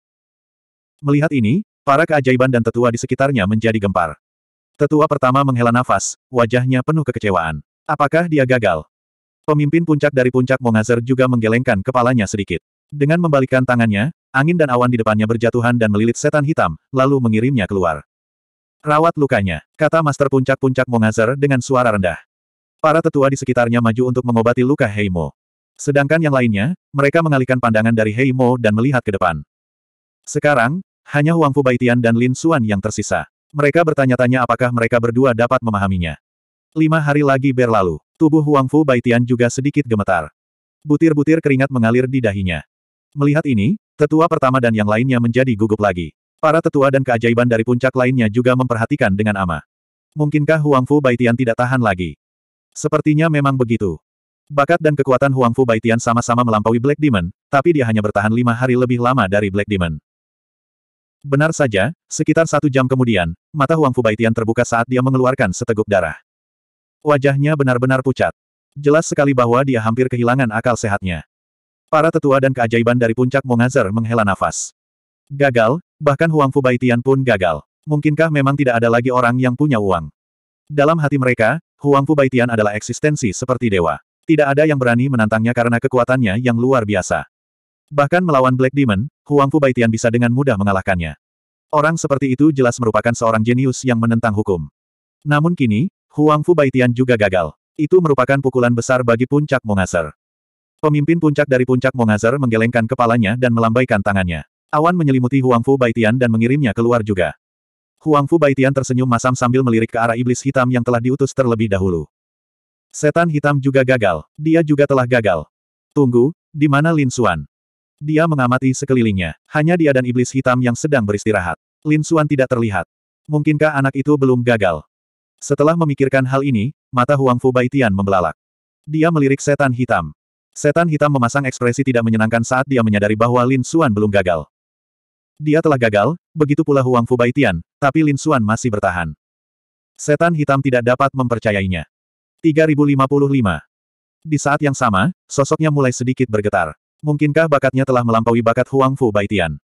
Melihat ini, para keajaiban dan tetua di sekitarnya menjadi gempar. Tetua pertama menghela nafas, wajahnya penuh kekecewaan. Apakah dia gagal? Pemimpin puncak dari puncak Mongazer juga menggelengkan kepalanya sedikit. Dengan membalikkan tangannya, angin dan awan di depannya berjatuhan dan melilit setan hitam, lalu mengirimnya keluar. Rawat lukanya, kata Master Puncak-Puncak Mongazer dengan suara rendah. Para tetua di sekitarnya maju untuk mengobati luka Heimo. Sedangkan yang lainnya, mereka mengalihkan pandangan dari Heimo dan melihat ke depan. Sekarang, hanya Huang Fu Baitian dan Lin Suan yang tersisa. Mereka bertanya-tanya apakah mereka berdua dapat memahaminya. Lima hari lagi berlalu, tubuh Huang Fu Baitian juga sedikit gemetar. Butir-butir keringat mengalir di dahinya. Melihat ini, tetua pertama dan yang lainnya menjadi gugup lagi. Para tetua dan keajaiban dari puncak lainnya juga memperhatikan dengan ama. Mungkinkah Huang Fu Baitian tidak tahan lagi? Sepertinya memang begitu. Bakat dan kekuatan Huang Fu Baitian sama-sama melampaui Black Demon, tapi dia hanya bertahan lima hari lebih lama dari Black Demon. Benar saja, sekitar satu jam kemudian, mata Huang Fu Baitian terbuka saat dia mengeluarkan seteguk darah. Wajahnya benar-benar pucat. Jelas sekali bahwa dia hampir kehilangan akal sehatnya. Para tetua dan keajaiban dari puncak Mongazer menghela nafas. Gagal, bahkan Huang Fu Baitian pun gagal. Mungkinkah memang tidak ada lagi orang yang punya uang? Dalam hati mereka, Huang Fu Baitian adalah eksistensi seperti dewa. Tidak ada yang berani menantangnya karena kekuatannya yang luar biasa. Bahkan melawan Black Demon, Huang Fu Baitian bisa dengan mudah mengalahkannya. Orang seperti itu jelas merupakan seorang jenius yang menentang hukum. Namun kini, Huang Fu Baitian juga gagal. Itu merupakan pukulan besar bagi puncak Mongaser. Pemimpin puncak dari puncak Mongaser menggelengkan kepalanya dan melambaikan tangannya. Awan menyelimuti Huangfu Baitian dan mengirimnya keluar juga. Huangfu Baitian tersenyum masam sambil melirik ke arah iblis hitam yang telah diutus terlebih dahulu. Setan hitam juga gagal. Dia juga telah gagal. Tunggu, di mana Lin Xuan? Dia mengamati sekelilingnya. Hanya dia dan iblis hitam yang sedang beristirahat. Lin Xuan tidak terlihat. Mungkinkah anak itu belum gagal? Setelah memikirkan hal ini, mata Huangfu Baitian membelalak. Dia melirik setan hitam. Setan hitam memasang ekspresi tidak menyenangkan saat dia menyadari bahwa Lin Xuan belum gagal. Dia telah gagal, begitu pula Huang Fu Baitian, tapi Lin Xuan masih bertahan. Setan hitam tidak dapat mempercayainya. 3055 Di saat yang sama, sosoknya mulai sedikit bergetar. Mungkinkah bakatnya telah melampaui bakat Huang Fu Baitian?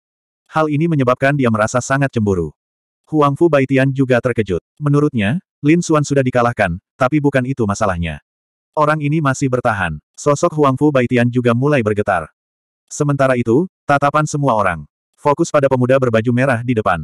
Hal ini menyebabkan dia merasa sangat cemburu. Huang Fu Baitian juga terkejut. Menurutnya, Lin Xuan sudah dikalahkan, tapi bukan itu masalahnya. Orang ini masih bertahan. Sosok Huang Fu Baitian juga mulai bergetar. Sementara itu, tatapan semua orang. Fokus pada pemuda berbaju merah di depan.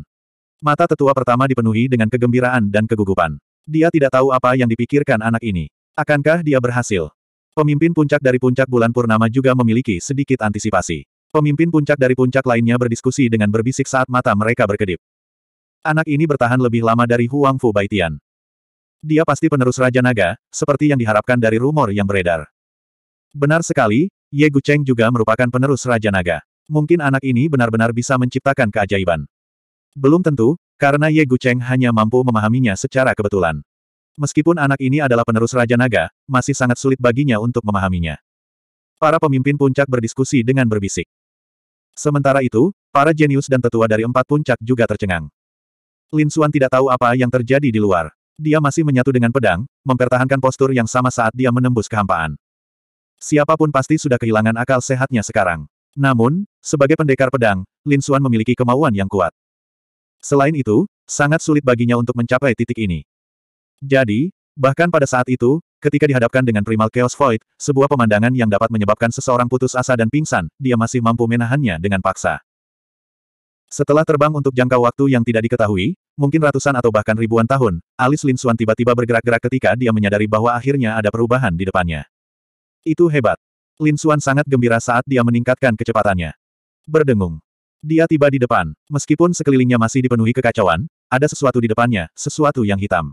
Mata tetua pertama dipenuhi dengan kegembiraan dan kegugupan. Dia tidak tahu apa yang dipikirkan anak ini. Akankah dia berhasil? Pemimpin puncak dari puncak bulan purnama juga memiliki sedikit antisipasi. Pemimpin puncak dari puncak lainnya berdiskusi dengan berbisik saat mata mereka berkedip. Anak ini bertahan lebih lama dari Huang Fu Baitian. Dia pasti penerus Raja Naga, seperti yang diharapkan dari rumor yang beredar. Benar sekali, Ye Gucheng juga merupakan penerus Raja Naga. Mungkin anak ini benar-benar bisa menciptakan keajaiban. Belum tentu, karena Ye Gu Cheng hanya mampu memahaminya secara kebetulan. Meskipun anak ini adalah penerus Raja Naga, masih sangat sulit baginya untuk memahaminya. Para pemimpin puncak berdiskusi dengan berbisik. Sementara itu, para jenius dan tetua dari empat puncak juga tercengang. Lin Xuan tidak tahu apa yang terjadi di luar. Dia masih menyatu dengan pedang, mempertahankan postur yang sama saat dia menembus kehampaan. Siapapun pasti sudah kehilangan akal sehatnya sekarang. Namun, sebagai pendekar pedang, Lin Suan memiliki kemauan yang kuat. Selain itu, sangat sulit baginya untuk mencapai titik ini. Jadi, bahkan pada saat itu, ketika dihadapkan dengan Primal Chaos Void, sebuah pemandangan yang dapat menyebabkan seseorang putus asa dan pingsan, dia masih mampu menahannya dengan paksa. Setelah terbang untuk jangka waktu yang tidak diketahui, mungkin ratusan atau bahkan ribuan tahun, alis Lin Suan tiba-tiba bergerak-gerak ketika dia menyadari bahwa akhirnya ada perubahan di depannya. Itu hebat. Lin Xuan sangat gembira saat dia meningkatkan kecepatannya. Berdengung. Dia tiba di depan. Meskipun sekelilingnya masih dipenuhi kekacauan, ada sesuatu di depannya, sesuatu yang hitam.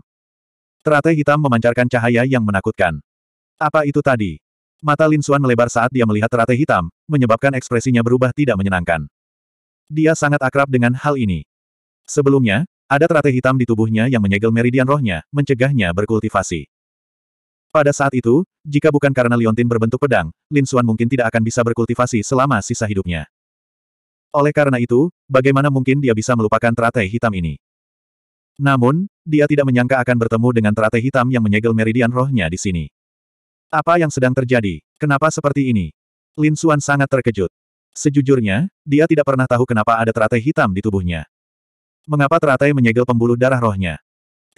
Teratai hitam memancarkan cahaya yang menakutkan. Apa itu tadi? Mata Lin Xuan melebar saat dia melihat teratai hitam, menyebabkan ekspresinya berubah tidak menyenangkan. Dia sangat akrab dengan hal ini. Sebelumnya, ada teratai hitam di tubuhnya yang menyegel meridian rohnya, mencegahnya berkultivasi. Pada saat itu, jika bukan karena liontin berbentuk pedang, Lin Xuan mungkin tidak akan bisa berkultivasi selama sisa hidupnya. Oleh karena itu, bagaimana mungkin dia bisa melupakan teratai hitam ini? Namun, dia tidak menyangka akan bertemu dengan teratai hitam yang menyegel meridian rohnya di sini. Apa yang sedang terjadi? Kenapa seperti ini? Lin Xuan sangat terkejut. Sejujurnya, dia tidak pernah tahu kenapa ada teratai hitam di tubuhnya. Mengapa teratai menyegel pembuluh darah rohnya?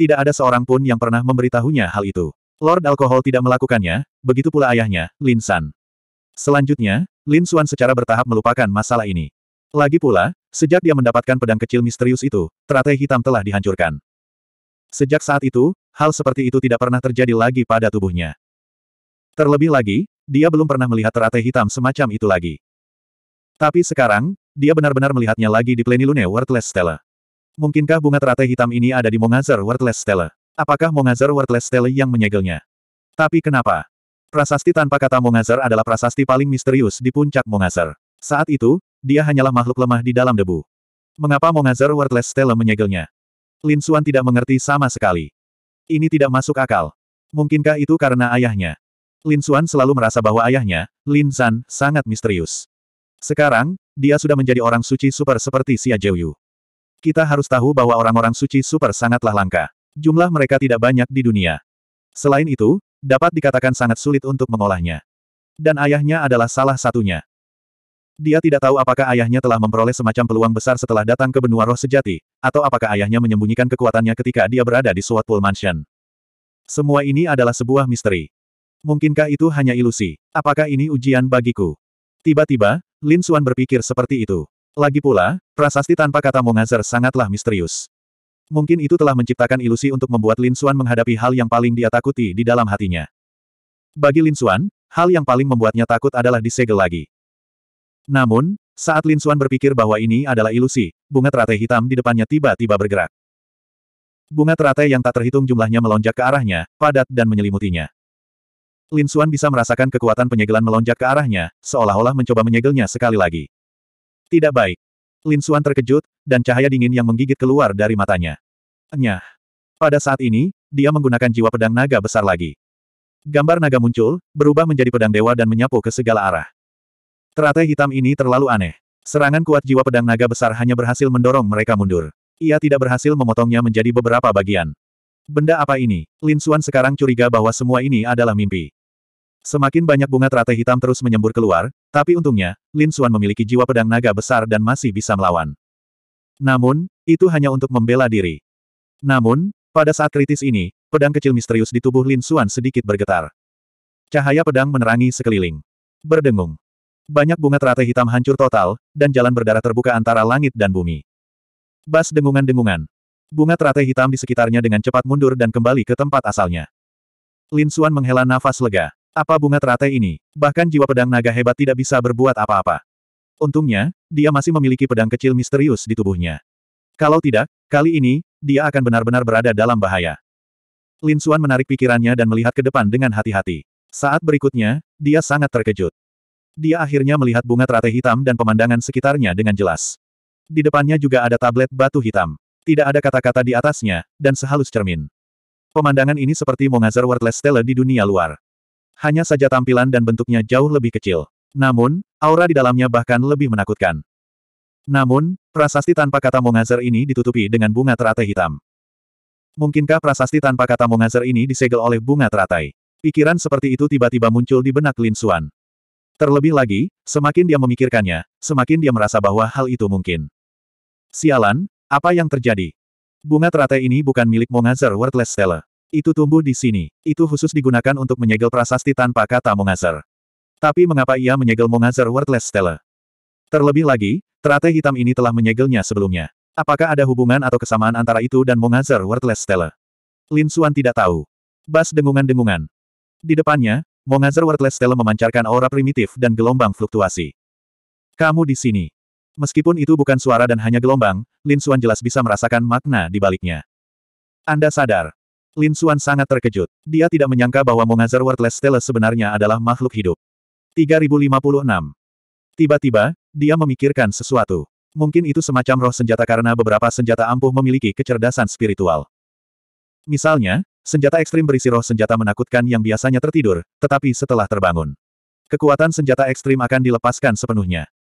Tidak ada seorang pun yang pernah memberitahunya hal itu. Lord Alkohol tidak melakukannya, begitu pula ayahnya, Lin San. Selanjutnya, Lin Xuan secara bertahap melupakan masalah ini. Lagi pula, sejak dia mendapatkan pedang kecil misterius itu, teratai hitam telah dihancurkan. Sejak saat itu, hal seperti itu tidak pernah terjadi lagi pada tubuhnya. Terlebih lagi, dia belum pernah melihat teratai hitam semacam itu lagi. Tapi sekarang, dia benar-benar melihatnya lagi di Plenilune Worthless Stella. Mungkinkah bunga teratai hitam ini ada di Mongazer Worthless Stella? Apakah Mongazar Worthless Stele yang menyegelnya? Tapi kenapa? Prasasti tanpa kata Mongazar adalah prasasti paling misterius di puncak Mongazar. Saat itu, dia hanyalah makhluk lemah di dalam debu. Mengapa Mongazar Worthless Stele menyegelnya? Lin Suan tidak mengerti sama sekali. Ini tidak masuk akal. Mungkinkah itu karena ayahnya? Lin Suan selalu merasa bahwa ayahnya, Lin San, sangat misterius. Sekarang, dia sudah menjadi orang suci super seperti Xia Jiuyu. Kita harus tahu bahwa orang-orang suci super sangatlah langka. Jumlah mereka tidak banyak di dunia. Selain itu, dapat dikatakan sangat sulit untuk mengolahnya. Dan ayahnya adalah salah satunya. Dia tidak tahu apakah ayahnya telah memperoleh semacam peluang besar setelah datang ke benua roh sejati, atau apakah ayahnya menyembunyikan kekuatannya ketika dia berada di Swatpool Mansion. Semua ini adalah sebuah misteri. Mungkinkah itu hanya ilusi? Apakah ini ujian bagiku? Tiba-tiba, Lin Xuan berpikir seperti itu. Lagi pula, prasasti tanpa kata Mongazer sangatlah misterius. Mungkin itu telah menciptakan ilusi untuk membuat Lin Xuan menghadapi hal yang paling dia takuti di dalam hatinya. Bagi Lin Xuan, hal yang paling membuatnya takut adalah disegel lagi. Namun, saat Lin Xuan berpikir bahwa ini adalah ilusi, bunga teratai hitam di depannya tiba-tiba bergerak. Bunga teratai yang tak terhitung jumlahnya melonjak ke arahnya, padat dan menyelimutinya. Lin Xuan bisa merasakan kekuatan penyegelan melonjak ke arahnya, seolah-olah mencoba menyegelnya sekali lagi. Tidak baik. Lin Suan terkejut, dan cahaya dingin yang menggigit keluar dari matanya. Nyah. Pada saat ini, dia menggunakan jiwa pedang naga besar lagi. Gambar naga muncul, berubah menjadi pedang dewa dan menyapu ke segala arah. Teratai hitam ini terlalu aneh. Serangan kuat jiwa pedang naga besar hanya berhasil mendorong mereka mundur. Ia tidak berhasil memotongnya menjadi beberapa bagian. Benda apa ini? Lin Suan sekarang curiga bahwa semua ini adalah mimpi. Semakin banyak bunga teratai hitam terus menyembur keluar, tapi untungnya, Lin Xuan memiliki jiwa pedang naga besar dan masih bisa melawan. Namun, itu hanya untuk membela diri. Namun, pada saat kritis ini, pedang kecil misterius di tubuh Lin Xuan sedikit bergetar. Cahaya pedang menerangi sekeliling. Berdengung. Banyak bunga teratai hitam hancur total, dan jalan berdarah terbuka antara langit dan bumi. Bas dengungan-dengungan. Bunga teratai hitam di sekitarnya dengan cepat mundur dan kembali ke tempat asalnya. Lin Xuan menghela nafas lega. Apa bunga teratai ini? Bahkan jiwa pedang naga hebat tidak bisa berbuat apa-apa. Untungnya, dia masih memiliki pedang kecil misterius di tubuhnya. Kalau tidak, kali ini, dia akan benar-benar berada dalam bahaya. Lin Suan menarik pikirannya dan melihat ke depan dengan hati-hati. Saat berikutnya, dia sangat terkejut. Dia akhirnya melihat bunga teratai hitam dan pemandangan sekitarnya dengan jelas. Di depannya juga ada tablet batu hitam. Tidak ada kata-kata di atasnya, dan sehalus cermin. Pemandangan ini seperti Mongazar Wordless Stella di dunia luar hanya saja tampilan dan bentuknya jauh lebih kecil. Namun, aura di dalamnya bahkan lebih menakutkan. Namun, prasasti tanpa kata Mongazer ini ditutupi dengan bunga teratai hitam. Mungkinkah prasasti tanpa kata Mongazer ini disegel oleh bunga teratai? Pikiran seperti itu tiba-tiba muncul di benak Lin Suan. Terlebih lagi, semakin dia memikirkannya, semakin dia merasa bahwa hal itu mungkin. Sialan, apa yang terjadi? Bunga teratai ini bukan milik Mongazer Worthless Stella. Itu tumbuh di sini. Itu khusus digunakan untuk menyegel prasasti tanpa kata Mongazer. Tapi mengapa ia menyegel Mongazer Worthless Stella? Terlebih lagi, trate hitam ini telah menyegelnya sebelumnya. Apakah ada hubungan atau kesamaan antara itu dan Mongazer Worthless Stella? Lin Xuan tidak tahu. Bas dengungan-dengungan. Di depannya, Mongazer Worthless Stella memancarkan aura primitif dan gelombang fluktuasi. Kamu di sini. Meskipun itu bukan suara dan hanya gelombang, Lin Xuan jelas bisa merasakan makna di baliknya. Anda sadar, Lin Xuan sangat terkejut. Dia tidak menyangka bahwa Mongazar Worthless Stella sebenarnya adalah makhluk hidup. 3056 Tiba-tiba, dia memikirkan sesuatu. Mungkin itu semacam roh senjata karena beberapa senjata ampuh memiliki kecerdasan spiritual. Misalnya, senjata ekstrim berisi roh senjata menakutkan yang biasanya tertidur, tetapi setelah terbangun. Kekuatan senjata ekstrim akan dilepaskan sepenuhnya.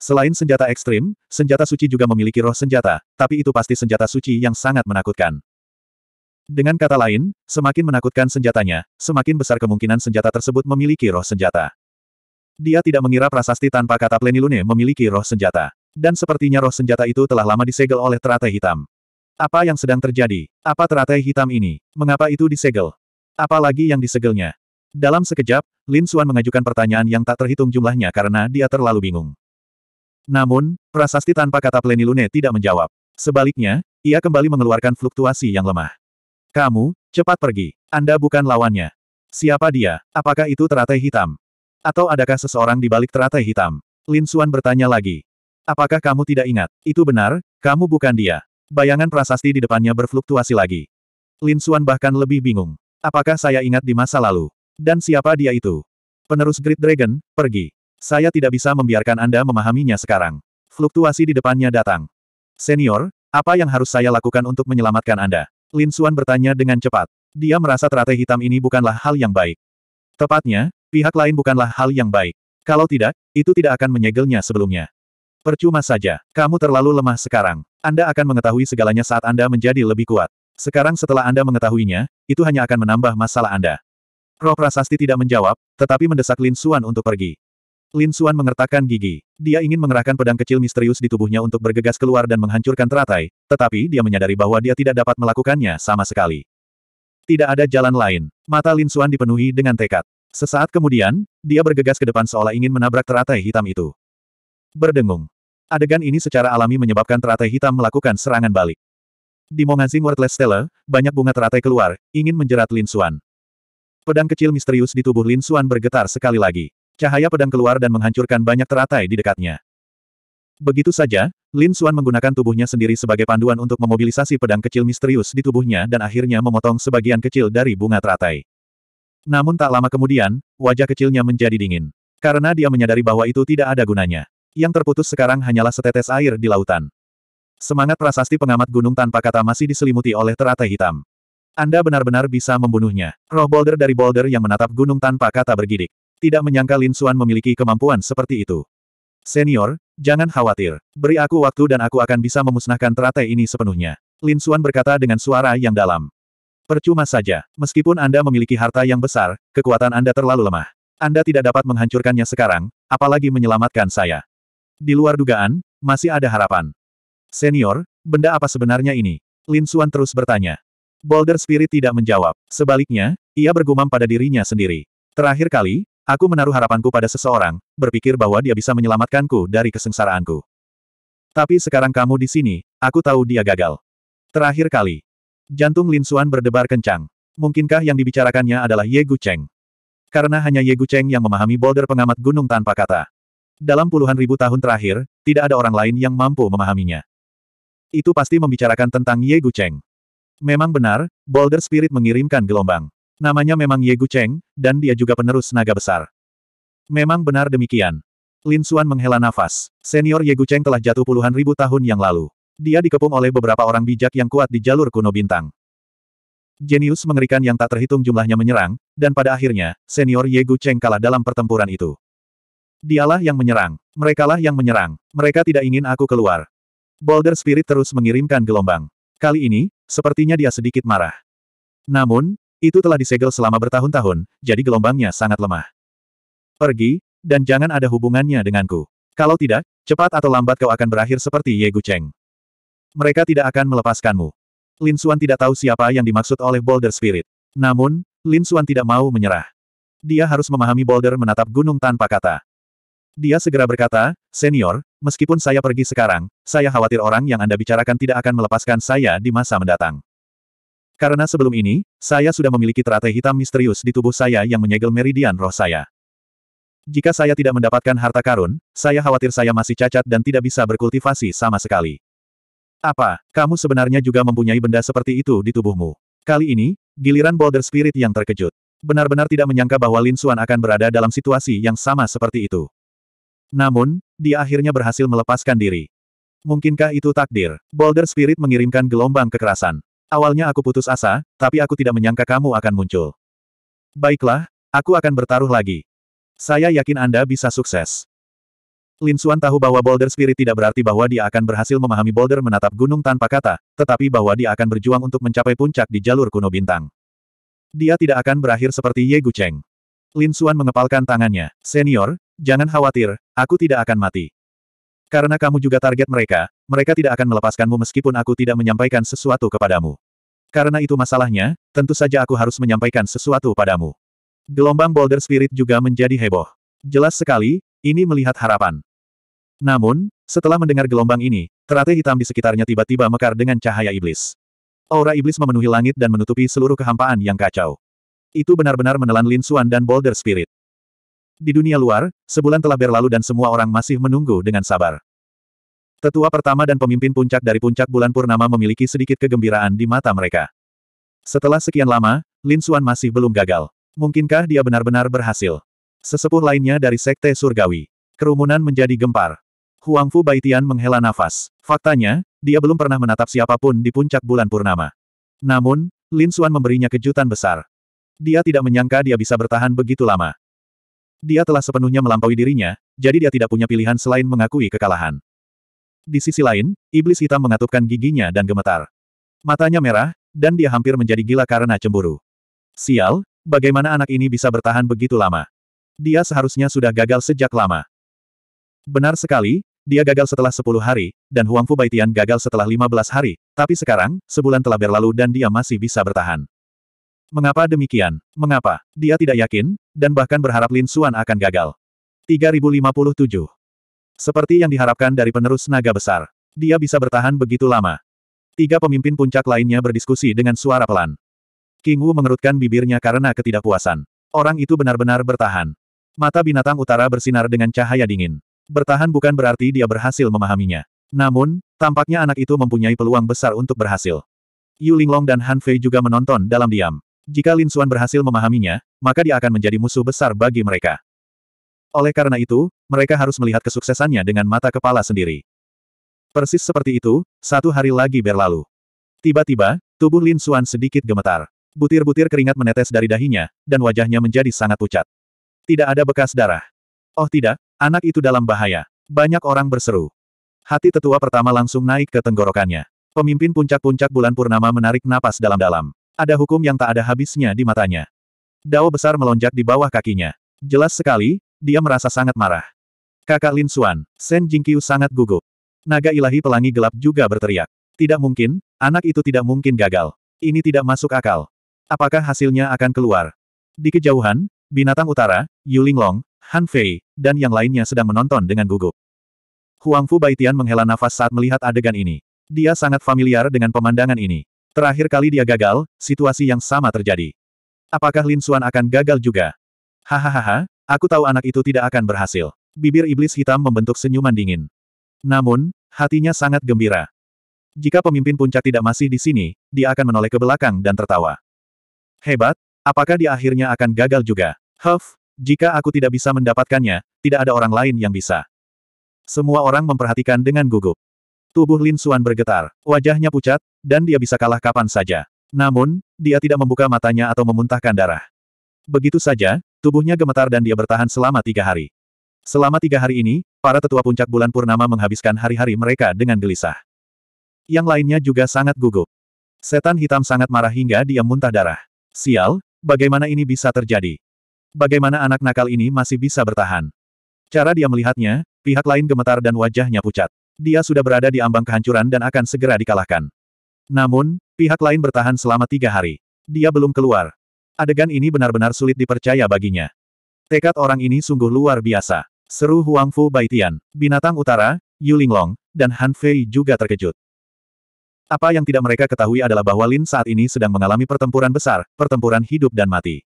Selain senjata ekstrim, senjata suci juga memiliki roh senjata, tapi itu pasti senjata suci yang sangat menakutkan. Dengan kata lain, semakin menakutkan senjatanya, semakin besar kemungkinan senjata tersebut memiliki roh senjata. Dia tidak mengira prasasti tanpa kata Plenilune memiliki roh senjata. Dan sepertinya roh senjata itu telah lama disegel oleh teratai hitam. Apa yang sedang terjadi? Apa teratai hitam ini? Mengapa itu disegel? Apa lagi yang disegelnya? Dalam sekejap, Lin Xuan mengajukan pertanyaan yang tak terhitung jumlahnya karena dia terlalu bingung. Namun, prasasti tanpa kata Plenilune tidak menjawab. Sebaliknya, ia kembali mengeluarkan fluktuasi yang lemah. Kamu, cepat pergi. Anda bukan lawannya. Siapa dia? Apakah itu teratai hitam? Atau adakah seseorang di balik teratai hitam? Lin Xuan bertanya lagi. Apakah kamu tidak ingat? Itu benar, kamu bukan dia. Bayangan prasasti di depannya berfluktuasi lagi. Lin Xuan bahkan lebih bingung. Apakah saya ingat di masa lalu? Dan siapa dia itu? Penerus Great Dragon, pergi. Saya tidak bisa membiarkan Anda memahaminya sekarang. Fluktuasi di depannya datang. Senior, apa yang harus saya lakukan untuk menyelamatkan Anda? Lin Suan bertanya dengan cepat. Dia merasa teratai hitam ini bukanlah hal yang baik. Tepatnya, pihak lain bukanlah hal yang baik. Kalau tidak, itu tidak akan menyegelnya sebelumnya. Percuma saja, kamu terlalu lemah sekarang. Anda akan mengetahui segalanya saat Anda menjadi lebih kuat. Sekarang setelah Anda mengetahuinya, itu hanya akan menambah masalah Anda. Roh Prasasti tidak menjawab, tetapi mendesak Lin Suan untuk pergi. Lin Suan mengertakkan gigi. Dia ingin mengerahkan pedang kecil misterius di tubuhnya untuk bergegas keluar dan menghancurkan teratai, tetapi dia menyadari bahwa dia tidak dapat melakukannya sama sekali. Tidak ada jalan lain. Mata Lin Suan dipenuhi dengan tekad. Sesaat kemudian, dia bergegas ke depan seolah ingin menabrak teratai hitam itu. Berdengung. Adegan ini secara alami menyebabkan teratai hitam melakukan serangan balik. Di Mongazing Worthless Stella, banyak bunga teratai keluar, ingin menjerat Lin Suan. Pedang kecil misterius di tubuh Lin Suan bergetar sekali lagi. Cahaya pedang keluar dan menghancurkan banyak teratai di dekatnya. Begitu saja, Lin Xuan menggunakan tubuhnya sendiri sebagai panduan untuk memobilisasi pedang kecil misterius di tubuhnya dan akhirnya memotong sebagian kecil dari bunga teratai. Namun tak lama kemudian, wajah kecilnya menjadi dingin. Karena dia menyadari bahwa itu tidak ada gunanya. Yang terputus sekarang hanyalah setetes air di lautan. Semangat prasasti pengamat gunung tanpa kata masih diselimuti oleh teratai hitam. Anda benar-benar bisa membunuhnya. Roh boulder dari boulder yang menatap gunung tanpa kata bergidik. Tidak menyangka Lin Suan memiliki kemampuan seperti itu. Senior, jangan khawatir. Beri aku waktu dan aku akan bisa memusnahkan teratai ini sepenuhnya. Lin Suan berkata dengan suara yang dalam. Percuma saja, meskipun Anda memiliki harta yang besar, kekuatan Anda terlalu lemah. Anda tidak dapat menghancurkannya sekarang, apalagi menyelamatkan saya. Di luar dugaan, masih ada harapan. Senior, benda apa sebenarnya ini? Lin Suan terus bertanya. Boulder Spirit tidak menjawab. Sebaliknya, ia bergumam pada dirinya sendiri. Terakhir kali, Aku menaruh harapanku pada seseorang, berpikir bahwa dia bisa menyelamatkanku dari kesengsaraanku. Tapi sekarang kamu di sini, aku tahu dia gagal. Terakhir kali. Jantung Lin Xuan berdebar kencang. Mungkinkah yang dibicarakannya adalah Ye Gu Cheng? Karena hanya Ye Gu Cheng yang memahami boulder pengamat gunung tanpa kata. Dalam puluhan ribu tahun terakhir, tidak ada orang lain yang mampu memahaminya. Itu pasti membicarakan tentang Ye Gu Cheng. Memang benar, boulder spirit mengirimkan gelombang. Namanya memang Ye Cheng, dan dia juga penerus naga besar. Memang benar demikian. Lin Xuan menghela nafas. Senior Ye Cheng telah jatuh puluhan ribu tahun yang lalu. Dia dikepung oleh beberapa orang bijak yang kuat di jalur kuno bintang. Jenius mengerikan yang tak terhitung jumlahnya menyerang, dan pada akhirnya, senior Ye Cheng kalah dalam pertempuran itu. Dialah yang menyerang. Merekalah yang menyerang. Mereka tidak ingin aku keluar. Boulder Spirit terus mengirimkan gelombang. Kali ini, sepertinya dia sedikit marah. Namun, itu telah disegel selama bertahun-tahun, jadi gelombangnya sangat lemah. Pergi, dan jangan ada hubungannya denganku. Kalau tidak, cepat atau lambat kau akan berakhir seperti Ye Gu Cheng. Mereka tidak akan melepaskanmu. Lin Xuan tidak tahu siapa yang dimaksud oleh Boulder Spirit. Namun, Lin Xuan tidak mau menyerah. Dia harus memahami Boulder menatap gunung tanpa kata. Dia segera berkata, Senior, meskipun saya pergi sekarang, saya khawatir orang yang Anda bicarakan tidak akan melepaskan saya di masa mendatang. Karena sebelum ini, saya sudah memiliki teratai hitam misterius di tubuh saya yang menyegel meridian roh saya. Jika saya tidak mendapatkan harta karun, saya khawatir saya masih cacat dan tidak bisa berkultivasi sama sekali. Apa, kamu sebenarnya juga mempunyai benda seperti itu di tubuhmu? Kali ini, giliran Boulder Spirit yang terkejut. Benar-benar tidak menyangka bahwa Lin Xuan akan berada dalam situasi yang sama seperti itu. Namun, dia akhirnya berhasil melepaskan diri. Mungkinkah itu takdir? Boulder Spirit mengirimkan gelombang kekerasan. Awalnya aku putus asa, tapi aku tidak menyangka kamu akan muncul. Baiklah, aku akan bertaruh lagi. Saya yakin Anda bisa sukses. Lin Xuan tahu bahwa Boulder Spirit tidak berarti bahwa dia akan berhasil memahami Boulder menatap gunung tanpa kata, tetapi bahwa dia akan berjuang untuk mencapai puncak di jalur kuno bintang. Dia tidak akan berakhir seperti Ye Gu Cheng. Lin Xuan mengepalkan tangannya. Senior, jangan khawatir, aku tidak akan mati. Karena kamu juga target mereka, mereka tidak akan melepaskanmu meskipun aku tidak menyampaikan sesuatu kepadamu. Karena itu masalahnya, tentu saja aku harus menyampaikan sesuatu padamu. Gelombang Boulder Spirit juga menjadi heboh. Jelas sekali, ini melihat harapan. Namun, setelah mendengar gelombang ini, teratai hitam di sekitarnya tiba-tiba mekar dengan cahaya iblis. Aura iblis memenuhi langit dan menutupi seluruh kehampaan yang kacau. Itu benar-benar menelan Lin Suan dan Boulder Spirit. Di dunia luar, sebulan telah berlalu dan semua orang masih menunggu dengan sabar. Tetua pertama dan pemimpin puncak dari puncak bulan purnama memiliki sedikit kegembiraan di mata mereka. Setelah sekian lama, Lin Xuan masih belum gagal. Mungkinkah dia benar-benar berhasil? Sesepuh lainnya dari Sekte Surgawi. Kerumunan menjadi gempar. Huang Fu Baitian menghela nafas. Faktanya, dia belum pernah menatap siapapun di puncak bulan purnama. Namun, Lin Xuan memberinya kejutan besar. Dia tidak menyangka dia bisa bertahan begitu lama. Dia telah sepenuhnya melampaui dirinya, jadi dia tidak punya pilihan selain mengakui kekalahan. Di sisi lain, iblis hitam mengatupkan giginya dan gemetar. Matanya merah, dan dia hampir menjadi gila karena cemburu. Sial, bagaimana anak ini bisa bertahan begitu lama? Dia seharusnya sudah gagal sejak lama. Benar sekali, dia gagal setelah 10 hari, dan Huang Fu Baitian gagal setelah 15 hari, tapi sekarang, sebulan telah berlalu dan dia masih bisa bertahan. Mengapa demikian? Mengapa? Dia tidak yakin, dan bahkan berharap Lin Xuan akan gagal. 3057 Seperti yang diharapkan dari penerus naga besar. Dia bisa bertahan begitu lama. Tiga pemimpin puncak lainnya berdiskusi dengan suara pelan. King Wu mengerutkan bibirnya karena ketidakpuasan. Orang itu benar-benar bertahan. Mata binatang utara bersinar dengan cahaya dingin. Bertahan bukan berarti dia berhasil memahaminya. Namun, tampaknya anak itu mempunyai peluang besar untuk berhasil. Yu Linglong dan Han Fei juga menonton dalam diam. Jika Lin Suan berhasil memahaminya, maka dia akan menjadi musuh besar bagi mereka. Oleh karena itu, mereka harus melihat kesuksesannya dengan mata kepala sendiri. Persis seperti itu, satu hari lagi berlalu. Tiba-tiba, tubuh Lin Suan sedikit gemetar. Butir-butir keringat menetes dari dahinya, dan wajahnya menjadi sangat pucat. Tidak ada bekas darah. Oh tidak, anak itu dalam bahaya. Banyak orang berseru. Hati tetua pertama langsung naik ke tenggorokannya. Pemimpin puncak-puncak bulan purnama menarik napas dalam-dalam. Ada hukum yang tak ada habisnya di matanya. Dao besar melonjak di bawah kakinya. Jelas sekali, dia merasa sangat marah. Kakak Lin Suan, Sen Jingqiu sangat gugup. Naga ilahi pelangi gelap juga berteriak. Tidak mungkin, anak itu tidak mungkin gagal. Ini tidak masuk akal. Apakah hasilnya akan keluar? Di kejauhan, binatang utara, Long, Han Fei, dan yang lainnya sedang menonton dengan gugup. Huang Fu Baitian menghela nafas saat melihat adegan ini. Dia sangat familiar dengan pemandangan ini. Terakhir kali dia gagal, situasi yang sama terjadi. Apakah Lin Suan akan gagal juga? Hahaha, aku tahu anak itu tidak akan berhasil. Bibir iblis hitam membentuk senyuman dingin. Namun, hatinya sangat gembira. Jika pemimpin puncak tidak masih di sini, dia akan menoleh ke belakang dan tertawa. Hebat, apakah dia akhirnya akan gagal juga? Huff, jika aku tidak bisa mendapatkannya, tidak ada orang lain yang bisa. Semua orang memperhatikan dengan gugup. Tubuh Lin Suan bergetar, wajahnya pucat, dan dia bisa kalah kapan saja. Namun, dia tidak membuka matanya atau memuntahkan darah. Begitu saja, tubuhnya gemetar dan dia bertahan selama tiga hari. Selama tiga hari ini, para tetua puncak bulan purnama menghabiskan hari-hari mereka dengan gelisah. Yang lainnya juga sangat gugup. Setan hitam sangat marah hingga dia muntah darah. Sial, bagaimana ini bisa terjadi? Bagaimana anak nakal ini masih bisa bertahan? Cara dia melihatnya, pihak lain gemetar dan wajahnya pucat. Dia sudah berada di ambang kehancuran dan akan segera dikalahkan. Namun, pihak lain bertahan selama tiga hari. Dia belum keluar. Adegan ini benar-benar sulit dipercaya baginya. Tekad orang ini sungguh luar biasa. Seru Huang Fu Baitian, binatang utara, Yulinglong, dan Han Fei juga terkejut. Apa yang tidak mereka ketahui adalah bahwa Lin saat ini sedang mengalami pertempuran besar, pertempuran hidup dan mati.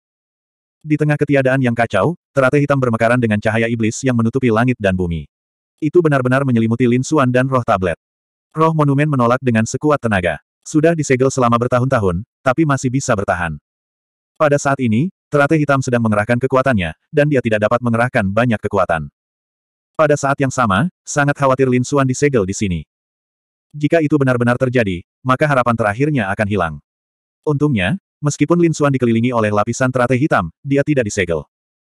Di tengah ketiadaan yang kacau, teratai hitam bermekaran dengan cahaya iblis yang menutupi langit dan bumi. Itu benar-benar menyelimuti Lin Xuan dan roh tablet. Roh monumen menolak dengan sekuat tenaga. Sudah disegel selama bertahun-tahun, tapi masih bisa bertahan. Pada saat ini, terate hitam sedang mengerahkan kekuatannya, dan dia tidak dapat mengerahkan banyak kekuatan. Pada saat yang sama, sangat khawatir Lin Xuan disegel di sini. Jika itu benar-benar terjadi, maka harapan terakhirnya akan hilang. Untungnya, meskipun Lin Xuan dikelilingi oleh lapisan terate hitam, dia tidak disegel.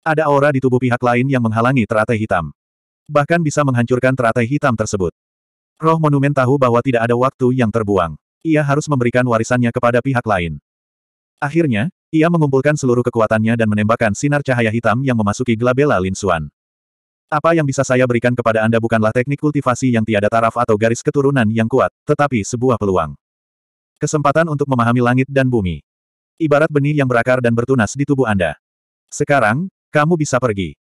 Ada aura di tubuh pihak lain yang menghalangi terate hitam. Bahkan bisa menghancurkan teratai hitam tersebut. Roh monumen tahu bahwa tidak ada waktu yang terbuang. Ia harus memberikan warisannya kepada pihak lain. Akhirnya, ia mengumpulkan seluruh kekuatannya dan menembakkan sinar cahaya hitam yang memasuki Glabella Linsuan. Apa yang bisa saya berikan kepada Anda bukanlah teknik kultivasi yang tiada taraf atau garis keturunan yang kuat, tetapi sebuah peluang. Kesempatan untuk memahami langit dan bumi. Ibarat benih yang berakar dan bertunas di tubuh Anda. Sekarang, kamu bisa pergi.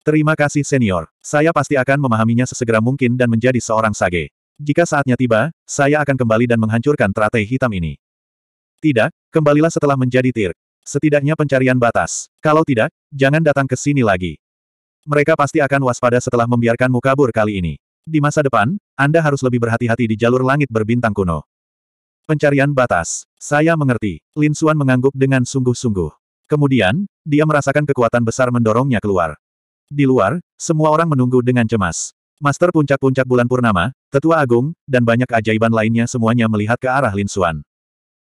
Terima kasih senior. Saya pasti akan memahaminya sesegera mungkin dan menjadi seorang sage. Jika saatnya tiba, saya akan kembali dan menghancurkan teratai hitam ini. Tidak, kembalilah setelah menjadi tir. Setidaknya pencarian batas. Kalau tidak, jangan datang ke sini lagi. Mereka pasti akan waspada setelah membiarkanmu kabur kali ini. Di masa depan, Anda harus lebih berhati-hati di jalur langit berbintang kuno. Pencarian batas. Saya mengerti. Lin Suan mengangguk dengan sungguh-sungguh. Kemudian, dia merasakan kekuatan besar mendorongnya keluar. Di luar, semua orang menunggu dengan cemas. Master puncak-puncak bulan purnama, tetua agung, dan banyak ajaiban lainnya semuanya melihat ke arah Lin Xuan.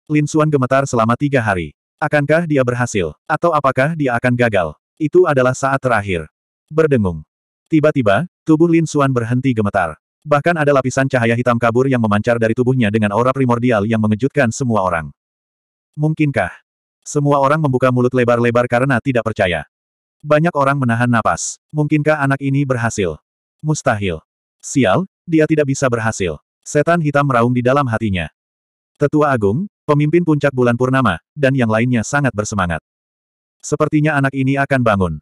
Lin Xuan gemetar selama tiga hari. Akankah dia berhasil? Atau apakah dia akan gagal? Itu adalah saat terakhir. Berdengung. Tiba-tiba, tubuh Lin Xuan berhenti gemetar. Bahkan ada lapisan cahaya hitam kabur yang memancar dari tubuhnya dengan aura primordial yang mengejutkan semua orang. Mungkinkah? Semua orang membuka mulut lebar-lebar karena tidak percaya. Banyak orang menahan napas. Mungkinkah anak ini berhasil? Mustahil. Sial, dia tidak bisa berhasil. Setan hitam meraung di dalam hatinya. Tetua Agung, pemimpin puncak bulan Purnama, dan yang lainnya sangat bersemangat. Sepertinya anak ini akan bangun.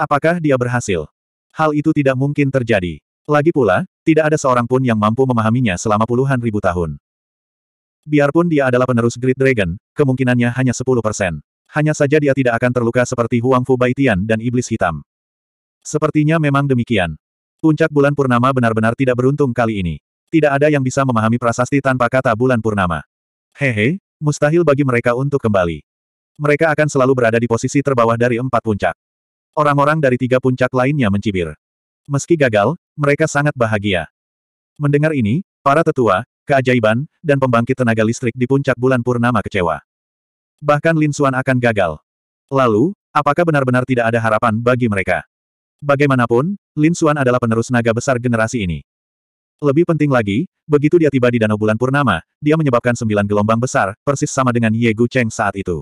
Apakah dia berhasil? Hal itu tidak mungkin terjadi. Lagi pula, tidak ada seorang pun yang mampu memahaminya selama puluhan ribu tahun. Biarpun dia adalah penerus Great Dragon, kemungkinannya hanya 10% hanya saja dia tidak akan terluka seperti Huang Fu Baitian dan Iblis Hitam. Sepertinya memang demikian. Puncak bulan purnama benar-benar tidak beruntung kali ini. Tidak ada yang bisa memahami prasasti tanpa kata bulan purnama. Hehe, mustahil bagi mereka untuk kembali. Mereka akan selalu berada di posisi terbawah dari empat puncak. Orang-orang dari tiga puncak lainnya mencibir. Meski gagal, mereka sangat bahagia. Mendengar ini, para tetua, keajaiban, dan pembangkit tenaga listrik di puncak bulan purnama kecewa. Bahkan Lin Xuan akan gagal. Lalu, apakah benar-benar tidak ada harapan bagi mereka? Bagaimanapun, Lin Xuan adalah penerus naga besar generasi ini. Lebih penting lagi, begitu dia tiba di Danau Bulan Purnama, dia menyebabkan sembilan gelombang besar, persis sama dengan Ye Gu Cheng saat itu.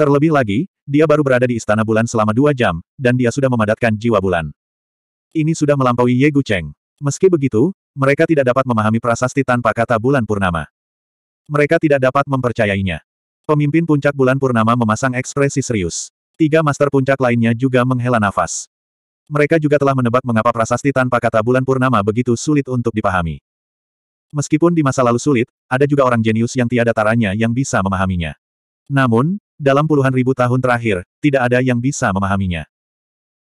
Terlebih lagi, dia baru berada di Istana Bulan selama dua jam, dan dia sudah memadatkan jiwa bulan. Ini sudah melampaui Ye Gu Cheng. Meski begitu, mereka tidak dapat memahami prasasti tanpa kata Bulan Purnama. Mereka tidak dapat mempercayainya. Pemimpin puncak bulan purnama memasang ekspresi serius. Tiga master puncak lainnya juga menghela nafas. Mereka juga telah menebak mengapa prasasti tanpa kata bulan purnama begitu sulit untuk dipahami. Meskipun di masa lalu sulit, ada juga orang jenius yang tiada taranya yang bisa memahaminya. Namun, dalam puluhan ribu tahun terakhir, tidak ada yang bisa memahaminya.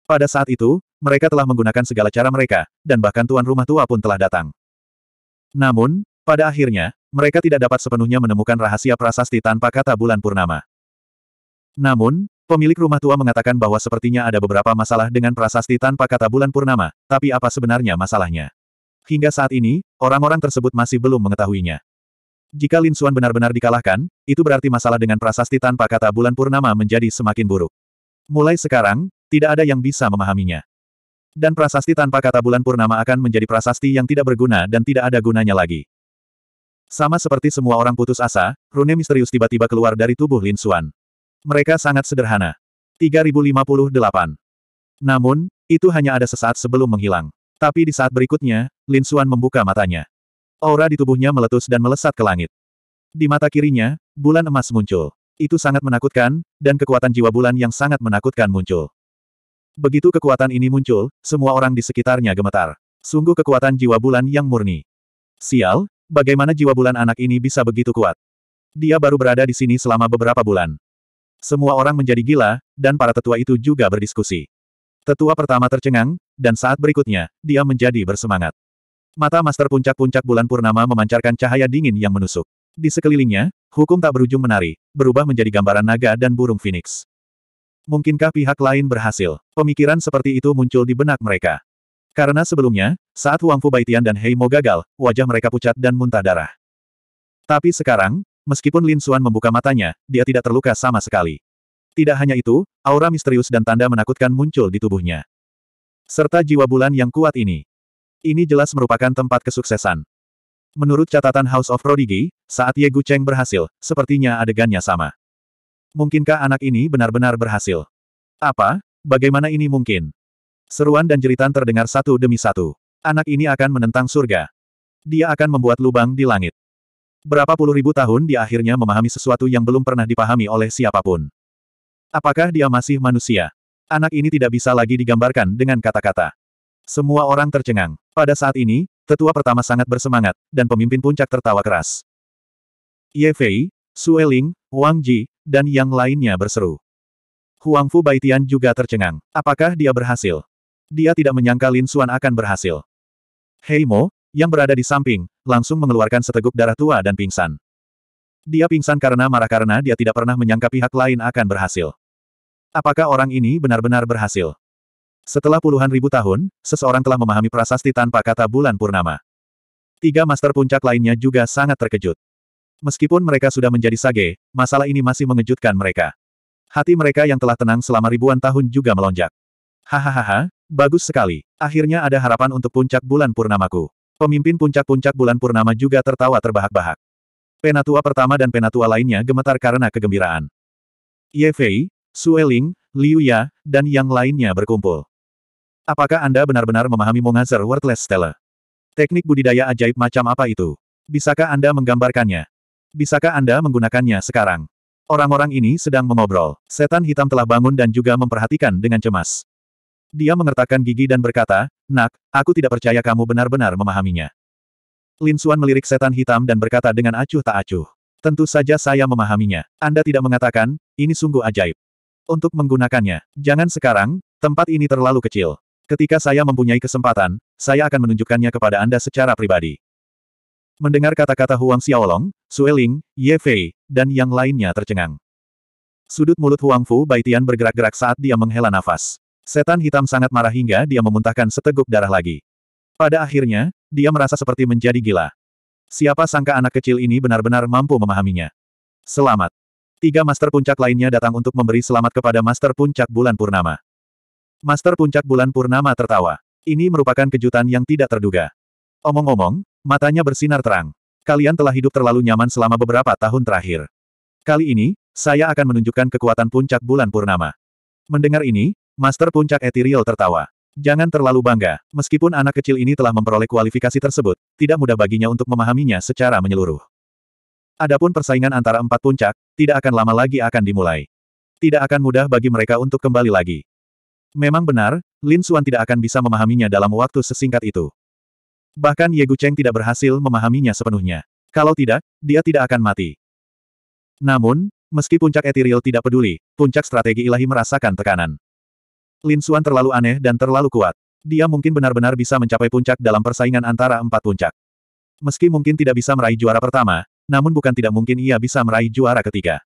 Pada saat itu, mereka telah menggunakan segala cara mereka, dan bahkan tuan rumah tua pun telah datang. Namun, pada akhirnya, mereka tidak dapat sepenuhnya menemukan rahasia prasasti tanpa kata bulan purnama. Namun, pemilik rumah tua mengatakan bahwa sepertinya ada beberapa masalah dengan prasasti tanpa kata bulan purnama, tapi apa sebenarnya masalahnya? Hingga saat ini, orang-orang tersebut masih belum mengetahuinya. Jika Lin Xuan benar-benar dikalahkan, itu berarti masalah dengan prasasti tanpa kata bulan purnama menjadi semakin buruk. Mulai sekarang, tidak ada yang bisa memahaminya. Dan prasasti tanpa kata bulan purnama akan menjadi prasasti yang tidak berguna dan tidak ada gunanya lagi. Sama seperti semua orang putus asa, rune misterius tiba-tiba keluar dari tubuh Lin Xuan. Mereka sangat sederhana. 3058. Namun, itu hanya ada sesaat sebelum menghilang. Tapi di saat berikutnya, Lin Xuan membuka matanya. Aura di tubuhnya meletus dan melesat ke langit. Di mata kirinya, bulan emas muncul. Itu sangat menakutkan, dan kekuatan jiwa bulan yang sangat menakutkan muncul. Begitu kekuatan ini muncul, semua orang di sekitarnya gemetar. Sungguh kekuatan jiwa bulan yang murni. Sial, Bagaimana jiwa bulan anak ini bisa begitu kuat? Dia baru berada di sini selama beberapa bulan. Semua orang menjadi gila, dan para tetua itu juga berdiskusi. Tetua pertama tercengang, dan saat berikutnya, dia menjadi bersemangat. Mata Master Puncak-Puncak Bulan Purnama memancarkan cahaya dingin yang menusuk. Di sekelilingnya, hukum tak berujung menari, berubah menjadi gambaran naga dan burung phoenix. Mungkinkah pihak lain berhasil? Pemikiran seperti itu muncul di benak mereka. Karena sebelumnya, saat Wang Fu Baitian dan Hei Mo gagal, wajah mereka pucat dan muntah darah. Tapi sekarang, meskipun Lin Xuan membuka matanya, dia tidak terluka sama sekali. Tidak hanya itu, aura misterius dan tanda menakutkan muncul di tubuhnya. Serta jiwa bulan yang kuat ini. Ini jelas merupakan tempat kesuksesan. Menurut catatan House of Prodigy, saat Ye Gu Cheng berhasil, sepertinya adegannya sama. Mungkinkah anak ini benar-benar berhasil? Apa? Bagaimana ini mungkin? Seruan dan jeritan terdengar satu demi satu. Anak ini akan menentang surga. Dia akan membuat lubang di langit. Berapa puluh ribu tahun dia akhirnya memahami sesuatu yang belum pernah dipahami oleh siapapun. Apakah dia masih manusia? Anak ini tidak bisa lagi digambarkan dengan kata-kata. Semua orang tercengang. Pada saat ini, tetua pertama sangat bersemangat, dan pemimpin puncak tertawa keras. Ye Fei, Sue Ling, Wang Ji, dan yang lainnya berseru. Huang Fu Baitian juga tercengang. Apakah dia berhasil? Dia tidak menyangka Lin Xuan akan berhasil. Heimo, yang berada di samping, langsung mengeluarkan seteguk darah tua dan pingsan. Dia pingsan karena marah karena dia tidak pernah menyangka pihak lain akan berhasil. Apakah orang ini benar-benar berhasil? Setelah puluhan ribu tahun, seseorang telah memahami prasasti tanpa kata bulan purnama. Tiga master puncak lainnya juga sangat terkejut. Meskipun mereka sudah menjadi sage, masalah ini masih mengejutkan mereka. Hati mereka yang telah tenang selama ribuan tahun juga melonjak. Hahaha, bagus sekali. Akhirnya ada harapan untuk puncak bulan purnamaku. Pemimpin puncak-puncak bulan purnama juga tertawa terbahak-bahak. Penatua pertama dan penatua lainnya gemetar karena kegembiraan. Ye Fei, Sue Ling, Liu Ya, dan yang lainnya berkumpul. Apakah Anda benar-benar memahami Mongazer Worthless Stella? Teknik budidaya ajaib macam apa itu? Bisakah Anda menggambarkannya? Bisakah Anda menggunakannya sekarang? Orang-orang ini sedang mengobrol. Setan hitam telah bangun dan juga memperhatikan dengan cemas. Dia mengertakkan gigi dan berkata, Nak, aku tidak percaya kamu benar-benar memahaminya. Lin Xuan melirik setan hitam dan berkata dengan acuh tak acuh. Tentu saja saya memahaminya. Anda tidak mengatakan, ini sungguh ajaib. Untuk menggunakannya, jangan sekarang, tempat ini terlalu kecil. Ketika saya mempunyai kesempatan, saya akan menunjukkannya kepada Anda secara pribadi. Mendengar kata-kata Huang Xiaolong, Sue Ling, Ye Fei, dan yang lainnya tercengang. Sudut mulut Huang Fu Baitian bergerak-gerak saat dia menghela nafas. Setan hitam sangat marah hingga dia memuntahkan seteguk darah lagi. Pada akhirnya, dia merasa seperti menjadi gila. Siapa sangka anak kecil ini benar-benar mampu memahaminya. Selamat. Tiga Master Puncak lainnya datang untuk memberi selamat kepada Master Puncak Bulan Purnama. Master Puncak Bulan Purnama tertawa. Ini merupakan kejutan yang tidak terduga. Omong-omong, matanya bersinar terang. Kalian telah hidup terlalu nyaman selama beberapa tahun terakhir. Kali ini, saya akan menunjukkan kekuatan puncak bulan purnama. Mendengar ini, Master Puncak Ethereal tertawa. Jangan terlalu bangga, meskipun anak kecil ini telah memperoleh kualifikasi tersebut, tidak mudah baginya untuk memahaminya secara menyeluruh. Adapun persaingan antara empat puncak, tidak akan lama lagi akan dimulai. Tidak akan mudah bagi mereka untuk kembali lagi. Memang benar, Lin Xuan tidak akan bisa memahaminya dalam waktu sesingkat itu. Bahkan Ye Cheng tidak berhasil memahaminya sepenuhnya. Kalau tidak, dia tidak akan mati. Namun, meski puncak Ethereal tidak peduli, puncak strategi ilahi merasakan tekanan. Lin Suan terlalu aneh dan terlalu kuat. Dia mungkin benar-benar bisa mencapai puncak dalam persaingan antara empat puncak. Meski mungkin tidak bisa meraih juara pertama, namun bukan tidak mungkin ia bisa meraih juara ketiga.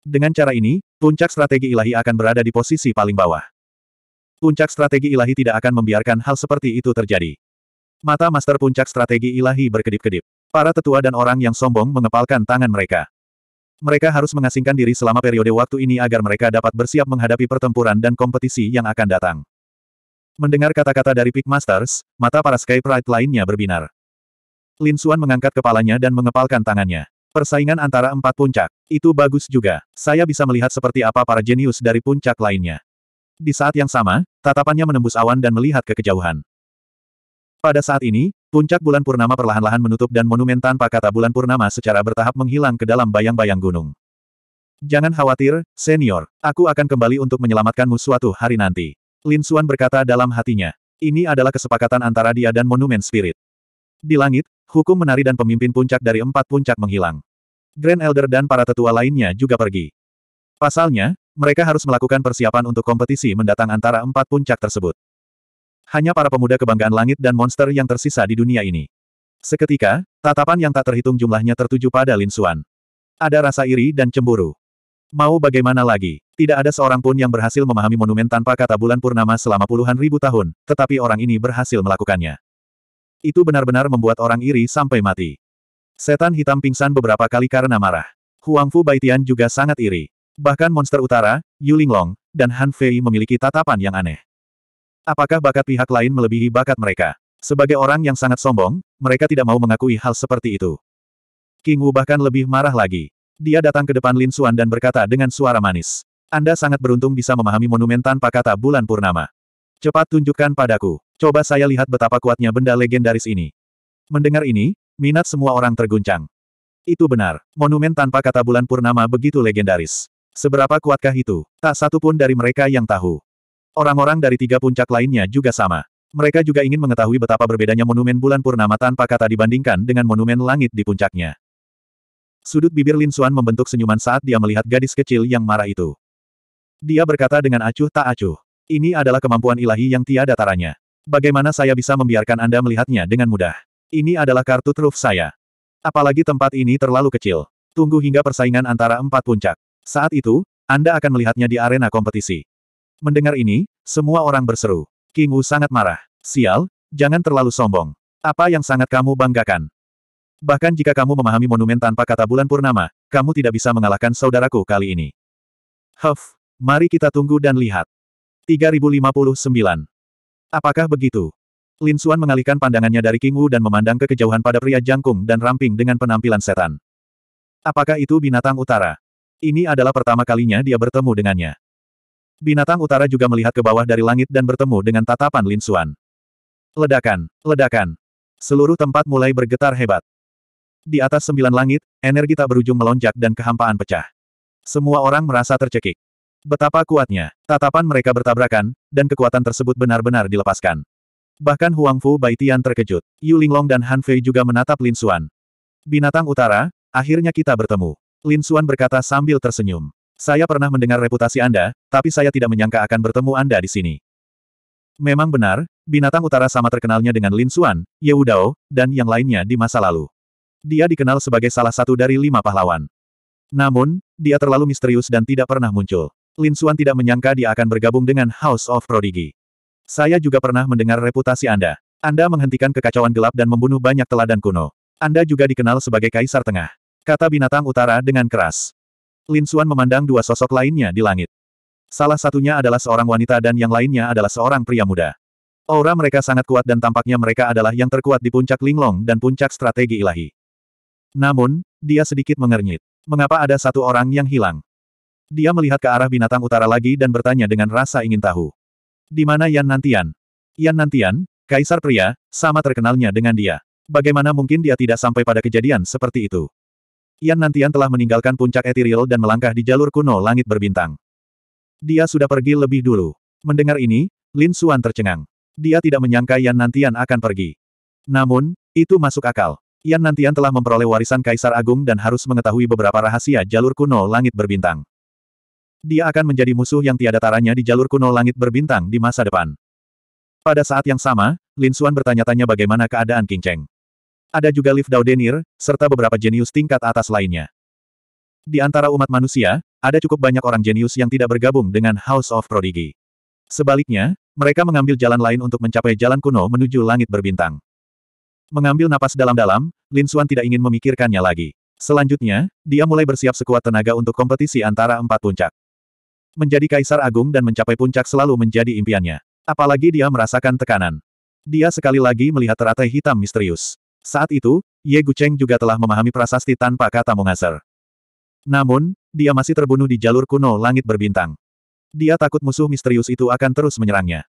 Dengan cara ini, puncak strategi ilahi akan berada di posisi paling bawah. Puncak strategi ilahi tidak akan membiarkan hal seperti itu terjadi. Mata master puncak strategi ilahi berkedip-kedip. Para tetua dan orang yang sombong mengepalkan tangan mereka. Mereka harus mengasingkan diri selama periode waktu ini agar mereka dapat bersiap menghadapi pertempuran dan kompetisi yang akan datang. Mendengar kata-kata dari Peak Masters, mata para Sky Pride lainnya berbinar. Lin Suan mengangkat kepalanya dan mengepalkan tangannya. Persaingan antara empat puncak. Itu bagus juga. Saya bisa melihat seperti apa para jenius dari puncak lainnya. Di saat yang sama, tatapannya menembus awan dan melihat ke kejauhan. Pada saat ini, puncak bulan purnama perlahan-lahan menutup dan monumen tanpa kata bulan purnama secara bertahap menghilang ke dalam bayang-bayang gunung. Jangan khawatir, senior. Aku akan kembali untuk menyelamatkanmu suatu hari nanti. Lin Xuan berkata dalam hatinya. Ini adalah kesepakatan antara dia dan monumen spirit. Di langit, hukum menari dan pemimpin puncak dari empat puncak menghilang. Grand Elder dan para tetua lainnya juga pergi. Pasalnya, mereka harus melakukan persiapan untuk kompetisi mendatang antara empat puncak tersebut hanya para pemuda kebanggaan langit dan monster yang tersisa di dunia ini. Seketika, tatapan yang tak terhitung jumlahnya tertuju pada Lin Xuan. Ada rasa iri dan cemburu. Mau bagaimana lagi, tidak ada seorang pun yang berhasil memahami monumen tanpa kata bulan purnama selama puluhan ribu tahun, tetapi orang ini berhasil melakukannya. Itu benar-benar membuat orang iri sampai mati. Setan hitam pingsan beberapa kali karena marah. Huang Fu Baitian juga sangat iri. Bahkan monster utara, Yu Linglong dan Han Fei memiliki tatapan yang aneh. Apakah bakat pihak lain melebihi bakat mereka? Sebagai orang yang sangat sombong, mereka tidak mau mengakui hal seperti itu. King Wu bahkan lebih marah lagi. Dia datang ke depan Lin Xuan dan berkata dengan suara manis. Anda sangat beruntung bisa memahami monumen tanpa kata bulan purnama. Cepat tunjukkan padaku. Coba saya lihat betapa kuatnya benda legendaris ini. Mendengar ini, minat semua orang terguncang. Itu benar, monumen tanpa kata bulan purnama begitu legendaris. Seberapa kuatkah itu? Tak satu pun dari mereka yang tahu. Orang-orang dari tiga puncak lainnya juga sama. Mereka juga ingin mengetahui betapa berbedanya monumen bulan purnama tanpa kata dibandingkan dengan monumen langit di puncaknya. Sudut bibir Lin Xuan membentuk senyuman saat dia melihat gadis kecil yang marah itu. Dia berkata dengan acuh tak acuh. Ini adalah kemampuan ilahi yang tiada taranya. Bagaimana saya bisa membiarkan Anda melihatnya dengan mudah? Ini adalah kartu truf saya. Apalagi tempat ini terlalu kecil. Tunggu hingga persaingan antara empat puncak. Saat itu, Anda akan melihatnya di arena kompetisi. Mendengar ini, semua orang berseru. King Wu sangat marah. Sial, jangan terlalu sombong. Apa yang sangat kamu banggakan? Bahkan jika kamu memahami monumen tanpa kata bulan purnama, kamu tidak bisa mengalahkan saudaraku kali ini. Huff, mari kita tunggu dan lihat. 3059. Apakah begitu? Lin Xuan mengalihkan pandangannya dari King Wu dan memandang ke kejauhan pada pria jangkung dan ramping dengan penampilan setan. Apakah itu binatang utara? Ini adalah pertama kalinya dia bertemu dengannya. Binatang utara juga melihat ke bawah dari langit dan bertemu dengan tatapan Lin Xuan. Ledakan, ledakan. Seluruh tempat mulai bergetar hebat. Di atas sembilan langit, energi tak berujung melonjak dan kehampaan pecah. Semua orang merasa tercekik. Betapa kuatnya, tatapan mereka bertabrakan, dan kekuatan tersebut benar-benar dilepaskan. Bahkan Huang Fu Bai Tian terkejut. Yu Linglong dan Han Fei juga menatap Lin Xuan. Binatang utara, akhirnya kita bertemu. Lin Xuan berkata sambil tersenyum. Saya pernah mendengar reputasi Anda, tapi saya tidak menyangka akan bertemu Anda di sini. Memang benar, binatang utara sama terkenalnya dengan Lin Xuan, Ye Wudao, dan yang lainnya di masa lalu. Dia dikenal sebagai salah satu dari lima pahlawan. Namun, dia terlalu misterius dan tidak pernah muncul. Lin Xuan tidak menyangka dia akan bergabung dengan House of Prodigy. Saya juga pernah mendengar reputasi Anda. Anda menghentikan kekacauan gelap dan membunuh banyak teladan kuno. Anda juga dikenal sebagai Kaisar Tengah. Kata binatang utara dengan keras. Lin Xuan memandang dua sosok lainnya di langit. Salah satunya adalah seorang wanita dan yang lainnya adalah seorang pria muda. Aura mereka sangat kuat dan tampaknya mereka adalah yang terkuat di puncak Linglong dan puncak strategi ilahi. Namun, dia sedikit mengernyit. Mengapa ada satu orang yang hilang? Dia melihat ke arah binatang utara lagi dan bertanya dengan rasa ingin tahu. Di mana Yan Nantian? Yan Nantian, kaisar pria, sama terkenalnya dengan dia. Bagaimana mungkin dia tidak sampai pada kejadian seperti itu? Yan Nantian telah meninggalkan puncak Ethereal dan melangkah di jalur kuno langit berbintang. Dia sudah pergi lebih dulu. Mendengar ini, Lin Xuan tercengang. Dia tidak menyangka Yan Nantian akan pergi. Namun, itu masuk akal. Yan Nantian telah memperoleh warisan Kaisar Agung dan harus mengetahui beberapa rahasia jalur kuno langit berbintang. Dia akan menjadi musuh yang tiada taranya di jalur kuno langit berbintang di masa depan. Pada saat yang sama, Lin Xuan bertanya-tanya bagaimana keadaan King Cheng. Ada juga Liv Daudenir, serta beberapa jenius tingkat atas lainnya. Di antara umat manusia, ada cukup banyak orang jenius yang tidak bergabung dengan House of Prodigy. Sebaliknya, mereka mengambil jalan lain untuk mencapai jalan kuno menuju langit berbintang. Mengambil napas dalam-dalam, Lin Xuan tidak ingin memikirkannya lagi. Selanjutnya, dia mulai bersiap sekuat tenaga untuk kompetisi antara empat puncak. Menjadi kaisar agung dan mencapai puncak selalu menjadi impiannya. Apalagi dia merasakan tekanan. Dia sekali lagi melihat teratai hitam misterius. Saat itu, Ye Gucheng juga telah memahami prasasti tanpa kata mengasar. Namun, dia masih terbunuh di jalur kuno langit berbintang. Dia takut musuh misterius itu akan terus menyerangnya.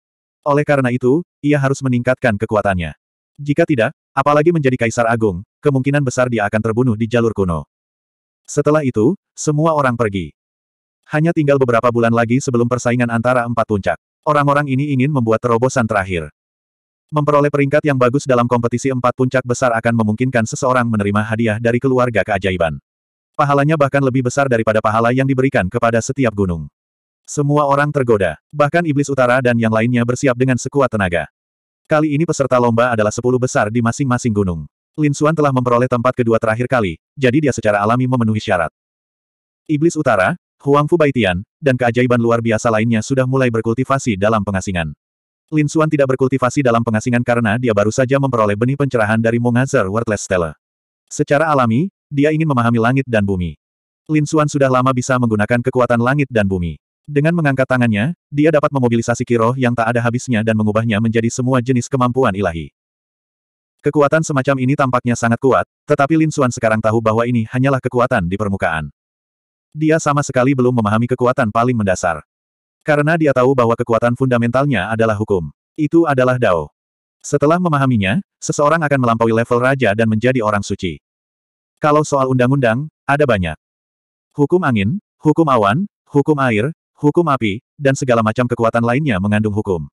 Oleh karena itu, ia harus meningkatkan kekuatannya. Jika tidak, apalagi menjadi kaisar agung, kemungkinan besar dia akan terbunuh di jalur kuno. Setelah itu, semua orang pergi. Hanya tinggal beberapa bulan lagi sebelum persaingan antara empat puncak. Orang-orang ini ingin membuat terobosan terakhir. Memperoleh peringkat yang bagus dalam kompetisi empat puncak besar akan memungkinkan seseorang menerima hadiah dari keluarga keajaiban. Pahalanya bahkan lebih besar daripada pahala yang diberikan kepada setiap gunung. Semua orang tergoda, bahkan iblis utara dan yang lainnya bersiap dengan sekuat tenaga. Kali ini peserta lomba adalah sepuluh besar di masing-masing gunung. Lin Xuan telah memperoleh tempat kedua terakhir kali, jadi dia secara alami memenuhi syarat. Iblis utara, Huang Fu Baitian, dan keajaiban luar biasa lainnya sudah mulai berkultivasi dalam pengasingan. Lin Xuan tidak berkultivasi dalam pengasingan karena dia baru saja memperoleh benih pencerahan dari Mongazer Worthless Stella. Secara alami, dia ingin memahami langit dan bumi. Lin Xuan sudah lama bisa menggunakan kekuatan langit dan bumi. Dengan mengangkat tangannya, dia dapat memobilisasi kiroh yang tak ada habisnya dan mengubahnya menjadi semua jenis kemampuan ilahi. Kekuatan semacam ini tampaknya sangat kuat, tetapi Lin Xuan sekarang tahu bahwa ini hanyalah kekuatan di permukaan. Dia sama sekali belum memahami kekuatan paling mendasar. Karena dia tahu bahwa kekuatan fundamentalnya adalah hukum. Itu adalah Dao. Setelah memahaminya, seseorang akan melampaui level raja dan menjadi orang suci. Kalau soal undang-undang, ada banyak. Hukum angin, hukum awan, hukum air, hukum api, dan segala macam kekuatan lainnya mengandung hukum.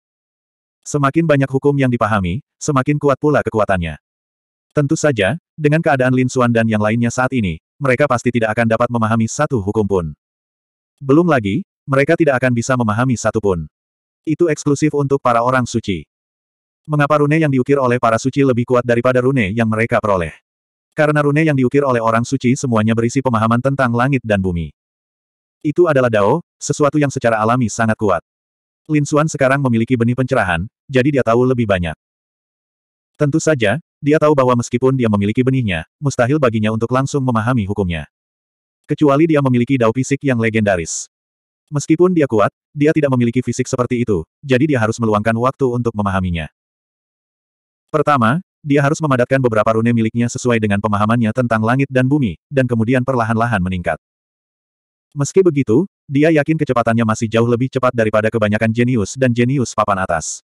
Semakin banyak hukum yang dipahami, semakin kuat pula kekuatannya. Tentu saja, dengan keadaan Lin Xuan dan yang lainnya saat ini, mereka pasti tidak akan dapat memahami satu hukum pun. Belum lagi, mereka tidak akan bisa memahami satupun. Itu eksklusif untuk para orang suci. Mengapa rune yang diukir oleh para suci lebih kuat daripada rune yang mereka peroleh? Karena rune yang diukir oleh orang suci semuanya berisi pemahaman tentang langit dan bumi. Itu adalah dao, sesuatu yang secara alami sangat kuat. Lin Xuan sekarang memiliki benih pencerahan, jadi dia tahu lebih banyak. Tentu saja, dia tahu bahwa meskipun dia memiliki benihnya, mustahil baginya untuk langsung memahami hukumnya. Kecuali dia memiliki dao fisik yang legendaris. Meskipun dia kuat, dia tidak memiliki fisik seperti itu, jadi dia harus meluangkan waktu untuk memahaminya. Pertama, dia harus memadatkan beberapa rune miliknya sesuai dengan pemahamannya tentang langit dan bumi, dan kemudian perlahan-lahan meningkat. Meski begitu, dia yakin kecepatannya masih jauh lebih cepat daripada kebanyakan jenius dan jenius papan atas.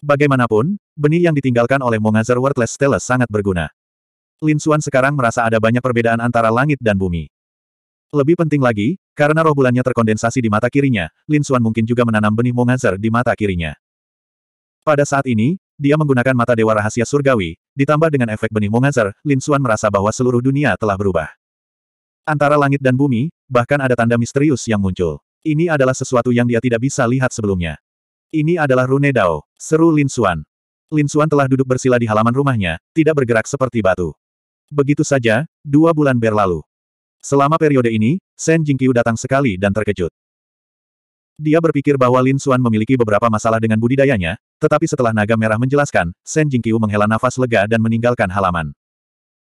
Bagaimanapun, benih yang ditinggalkan oleh Mongazer Worthless Stella sangat berguna. Lin Xuan sekarang merasa ada banyak perbedaan antara langit dan bumi. Lebih penting lagi, karena roh bulannya terkondensasi di mata kirinya, Lin Xuan mungkin juga menanam benih Mongazar di mata kirinya. Pada saat ini, dia menggunakan mata dewa rahasia surgawi, ditambah dengan efek benih Mongazar, Lin Xuan merasa bahwa seluruh dunia telah berubah. Antara langit dan bumi, bahkan ada tanda misterius yang muncul. Ini adalah sesuatu yang dia tidak bisa lihat sebelumnya. Ini adalah Rune Dao, seru Lin Xuan. Lin Xuan telah duduk bersila di halaman rumahnya, tidak bergerak seperti batu. Begitu saja, dua bulan berlalu. Selama periode ini, Shen Jingqiu datang sekali dan terkejut. Dia berpikir bahwa Lin Xuan memiliki beberapa masalah dengan budidayanya, tetapi setelah naga merah menjelaskan, Shen Jingqiu menghela nafas lega dan meninggalkan halaman.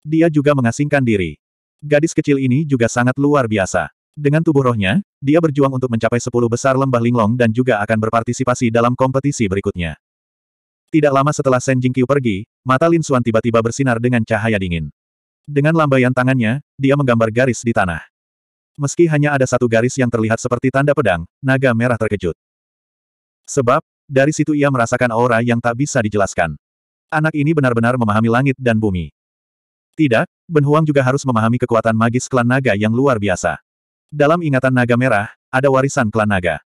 Dia juga mengasingkan diri. Gadis kecil ini juga sangat luar biasa. Dengan tubuh rohnya, dia berjuang untuk mencapai sepuluh besar lembah linglong dan juga akan berpartisipasi dalam kompetisi berikutnya. Tidak lama setelah Shen Jingqiu pergi, mata Lin Xuan tiba-tiba bersinar dengan cahaya dingin. Dengan lambaian tangannya, dia menggambar garis di tanah. Meski hanya ada satu garis yang terlihat seperti tanda pedang, naga merah terkejut. Sebab, dari situ ia merasakan aura yang tak bisa dijelaskan. Anak ini benar-benar memahami langit dan bumi. Tidak, Ben Huang juga harus memahami kekuatan magis klan naga yang luar biasa. Dalam ingatan naga merah, ada warisan klan naga.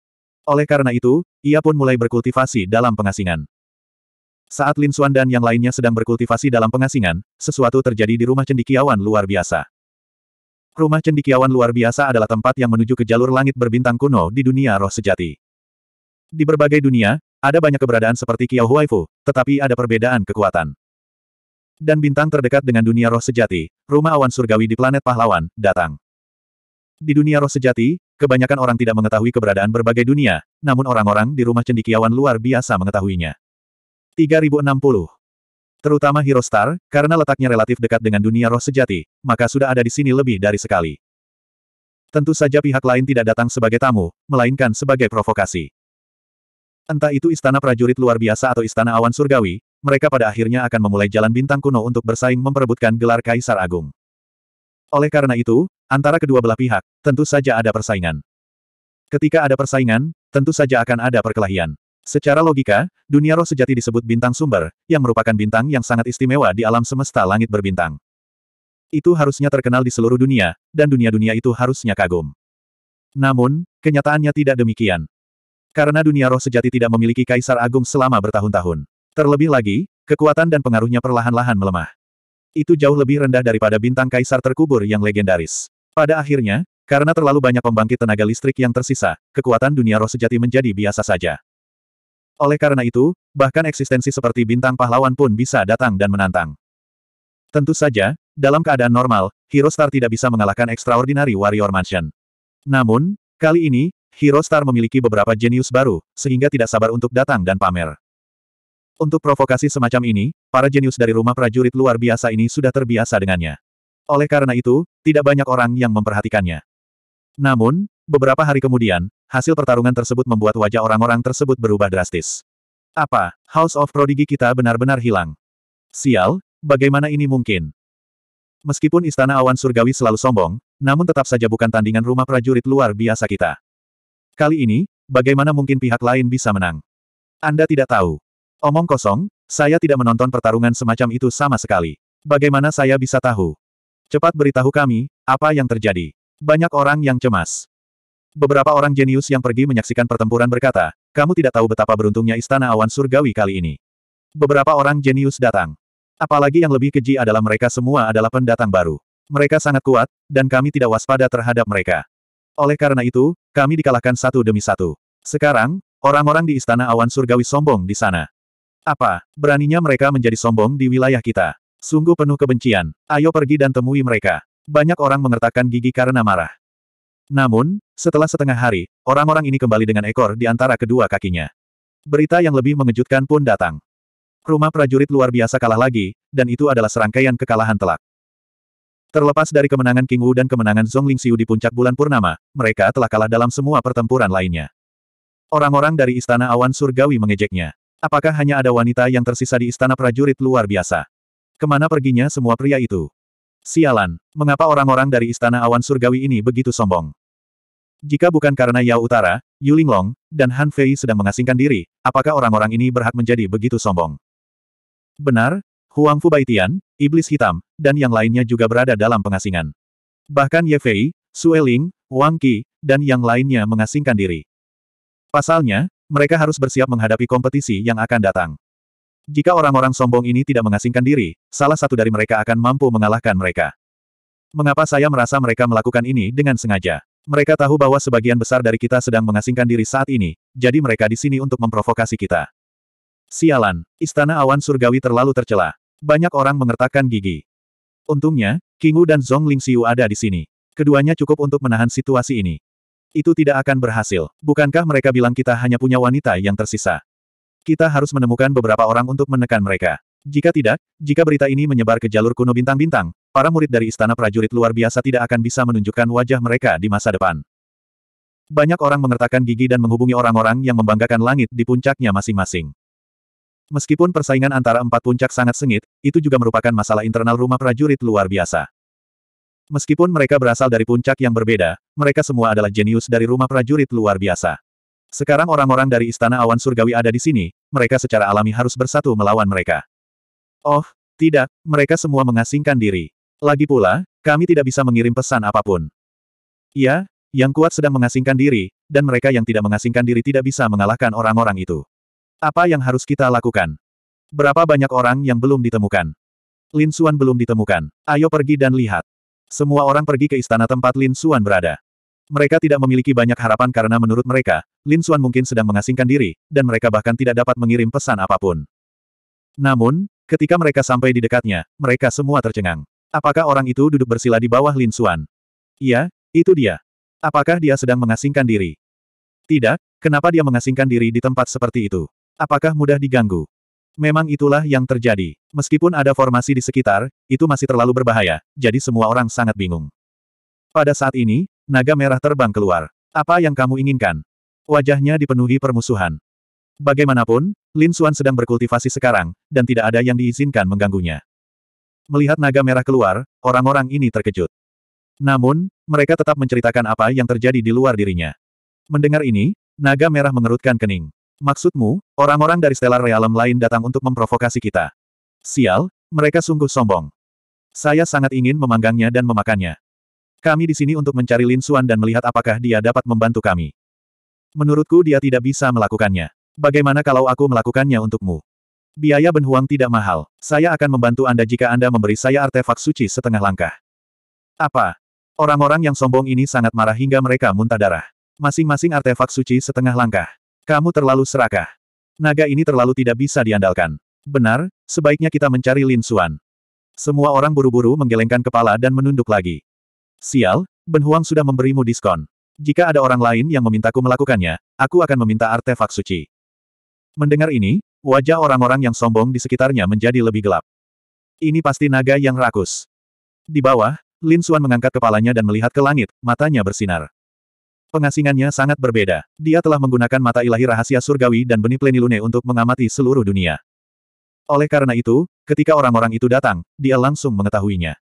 Oleh karena itu, ia pun mulai berkultivasi dalam pengasingan. Saat Lin Xuan dan yang lainnya sedang berkultivasi dalam pengasingan, sesuatu terjadi di rumah cendikiawan luar biasa. Rumah cendikiawan luar biasa adalah tempat yang menuju ke jalur langit berbintang kuno di dunia roh sejati. Di berbagai dunia, ada banyak keberadaan seperti Kiao Huaifu, tetapi ada perbedaan kekuatan. Dan bintang terdekat dengan dunia roh sejati, rumah awan surgawi di planet pahlawan, datang. Di dunia roh sejati, kebanyakan orang tidak mengetahui keberadaan berbagai dunia, namun orang-orang di rumah cendikiawan luar biasa mengetahuinya. 3060. Terutama Hero Star, karena letaknya relatif dekat dengan dunia roh sejati, maka sudah ada di sini lebih dari sekali. Tentu saja pihak lain tidak datang sebagai tamu, melainkan sebagai provokasi. Entah itu istana prajurit luar biasa atau istana awan surgawi, mereka pada akhirnya akan memulai jalan bintang kuno untuk bersaing memperebutkan gelar Kaisar Agung. Oleh karena itu, antara kedua belah pihak, tentu saja ada persaingan. Ketika ada persaingan, tentu saja akan ada perkelahian. Secara logika, dunia roh sejati disebut bintang sumber, yang merupakan bintang yang sangat istimewa di alam semesta langit berbintang. Itu harusnya terkenal di seluruh dunia, dan dunia-dunia itu harusnya kagum. Namun, kenyataannya tidak demikian. Karena dunia roh sejati tidak memiliki kaisar agung selama bertahun-tahun. Terlebih lagi, kekuatan dan pengaruhnya perlahan-lahan melemah. Itu jauh lebih rendah daripada bintang kaisar terkubur yang legendaris. Pada akhirnya, karena terlalu banyak pembangkit tenaga listrik yang tersisa, kekuatan dunia roh sejati menjadi biasa saja. Oleh karena itu, bahkan eksistensi seperti bintang pahlawan pun bisa datang dan menantang. Tentu saja, dalam keadaan normal, Hero Star tidak bisa mengalahkan Extraordinary Warrior Mansion. Namun, kali ini, Hero Star memiliki beberapa jenius baru, sehingga tidak sabar untuk datang dan pamer. Untuk provokasi semacam ini, para jenius dari rumah prajurit luar biasa ini sudah terbiasa dengannya. Oleh karena itu, tidak banyak orang yang memperhatikannya. Namun, Beberapa hari kemudian, hasil pertarungan tersebut membuat wajah orang-orang tersebut berubah drastis. Apa, House of Prodigy kita benar-benar hilang? Sial, bagaimana ini mungkin? Meskipun Istana Awan Surgawi selalu sombong, namun tetap saja bukan tandingan rumah prajurit luar biasa kita. Kali ini, bagaimana mungkin pihak lain bisa menang? Anda tidak tahu. Omong kosong, saya tidak menonton pertarungan semacam itu sama sekali. Bagaimana saya bisa tahu? Cepat beritahu kami, apa yang terjadi. Banyak orang yang cemas. Beberapa orang jenius yang pergi menyaksikan pertempuran berkata, kamu tidak tahu betapa beruntungnya istana awan surgawi kali ini. Beberapa orang jenius datang. Apalagi yang lebih keji adalah mereka semua adalah pendatang baru. Mereka sangat kuat, dan kami tidak waspada terhadap mereka. Oleh karena itu, kami dikalahkan satu demi satu. Sekarang, orang-orang di istana awan surgawi sombong di sana. Apa, beraninya mereka menjadi sombong di wilayah kita? Sungguh penuh kebencian. Ayo pergi dan temui mereka. Banyak orang mengertakkan gigi karena marah. Namun, setelah setengah hari, orang-orang ini kembali dengan ekor di antara kedua kakinya. Berita yang lebih mengejutkan pun datang. Rumah prajurit luar biasa kalah lagi, dan itu adalah serangkaian kekalahan telak. Terlepas dari kemenangan King Wu dan kemenangan Zhong Lingxiu di puncak bulan purnama, mereka telah kalah dalam semua pertempuran lainnya. Orang-orang dari Istana Awan Surgawi mengejeknya. Apakah hanya ada wanita yang tersisa di Istana Prajurit luar biasa? Kemana perginya semua pria itu? Sialan, mengapa orang-orang dari Istana Awan Surgawi ini begitu sombong? Jika bukan karena Yao Utara, Yu Linglong, dan Han Fei sedang mengasingkan diri, apakah orang-orang ini berhak menjadi begitu sombong? Benar, Huang Fu Baitian, Iblis Hitam, dan yang lainnya juga berada dalam pengasingan. Bahkan Ye Fei, Sue Ling, Wang Qi, dan yang lainnya mengasingkan diri. Pasalnya, mereka harus bersiap menghadapi kompetisi yang akan datang. Jika orang-orang sombong ini tidak mengasingkan diri, salah satu dari mereka akan mampu mengalahkan mereka. Mengapa saya merasa mereka melakukan ini dengan sengaja? Mereka tahu bahwa sebagian besar dari kita sedang mengasingkan diri saat ini, jadi mereka di sini untuk memprovokasi kita. Sialan, istana awan surgawi terlalu tercela. Banyak orang mengertakkan gigi. Untungnya, Kingu dan Zhong Lingxiu ada di sini. Keduanya cukup untuk menahan situasi ini. Itu tidak akan berhasil. Bukankah mereka bilang kita hanya punya wanita yang tersisa? Kita harus menemukan beberapa orang untuk menekan mereka. Jika tidak, jika berita ini menyebar ke jalur kuno bintang-bintang, Para murid dari istana prajurit luar biasa tidak akan bisa menunjukkan wajah mereka di masa depan. Banyak orang mengertakkan gigi dan menghubungi orang-orang yang membanggakan langit di puncaknya masing-masing. Meskipun persaingan antara empat puncak sangat sengit, itu juga merupakan masalah internal rumah prajurit luar biasa. Meskipun mereka berasal dari puncak yang berbeda, mereka semua adalah jenius dari rumah prajurit luar biasa. Sekarang orang-orang dari Istana Awan Surgawi ada di sini, mereka secara alami harus bersatu melawan mereka. Oh, tidak, mereka semua mengasingkan diri. Lagi pula, kami tidak bisa mengirim pesan apapun. Ya, yang kuat sedang mengasingkan diri, dan mereka yang tidak mengasingkan diri tidak bisa mengalahkan orang-orang itu. Apa yang harus kita lakukan? Berapa banyak orang yang belum ditemukan? Lin Xuan belum ditemukan. Ayo pergi dan lihat. Semua orang pergi ke istana tempat Lin Xuan berada. Mereka tidak memiliki banyak harapan karena menurut mereka, Lin Xuan mungkin sedang mengasingkan diri, dan mereka bahkan tidak dapat mengirim pesan apapun. Namun, ketika mereka sampai di dekatnya, mereka semua tercengang. Apakah orang itu duduk bersila di bawah Lin Xuan? Iya, itu dia. Apakah dia sedang mengasingkan diri? Tidak, kenapa dia mengasingkan diri di tempat seperti itu? Apakah mudah diganggu? Memang itulah yang terjadi. Meskipun ada formasi di sekitar, itu masih terlalu berbahaya, jadi semua orang sangat bingung. Pada saat ini, naga merah terbang keluar. Apa yang kamu inginkan? Wajahnya dipenuhi permusuhan. Bagaimanapun, Lin Xuan sedang berkultivasi sekarang, dan tidak ada yang diizinkan mengganggunya. Melihat naga merah keluar, orang-orang ini terkejut. Namun, mereka tetap menceritakan apa yang terjadi di luar dirinya. Mendengar ini, naga merah mengerutkan kening. Maksudmu, orang-orang dari Stellar Realm lain datang untuk memprovokasi kita. Sial, mereka sungguh sombong. Saya sangat ingin memanggangnya dan memakannya. Kami di sini untuk mencari Lin Xuan dan melihat apakah dia dapat membantu kami. Menurutku dia tidak bisa melakukannya. Bagaimana kalau aku melakukannya untukmu? Biaya Benhuang tidak mahal. Saya akan membantu Anda jika Anda memberi saya artefak suci setengah langkah. Apa? Orang-orang yang sombong ini sangat marah hingga mereka muntah darah. Masing-masing artefak suci setengah langkah. Kamu terlalu serakah. Naga ini terlalu tidak bisa diandalkan. Benar, sebaiknya kita mencari Lin Suan. Semua orang buru-buru menggelengkan kepala dan menunduk lagi. Sial, Benhuang sudah memberimu diskon. Jika ada orang lain yang memintaku melakukannya, aku akan meminta artefak suci. Mendengar ini, Wajah orang-orang yang sombong di sekitarnya menjadi lebih gelap. Ini pasti naga yang rakus. Di bawah, Lin Xuan mengangkat kepalanya dan melihat ke langit, matanya bersinar. Pengasingannya sangat berbeda. Dia telah menggunakan mata ilahi rahasia surgawi dan benih plenilune untuk mengamati seluruh dunia. Oleh karena itu, ketika orang-orang itu datang, dia langsung mengetahuinya.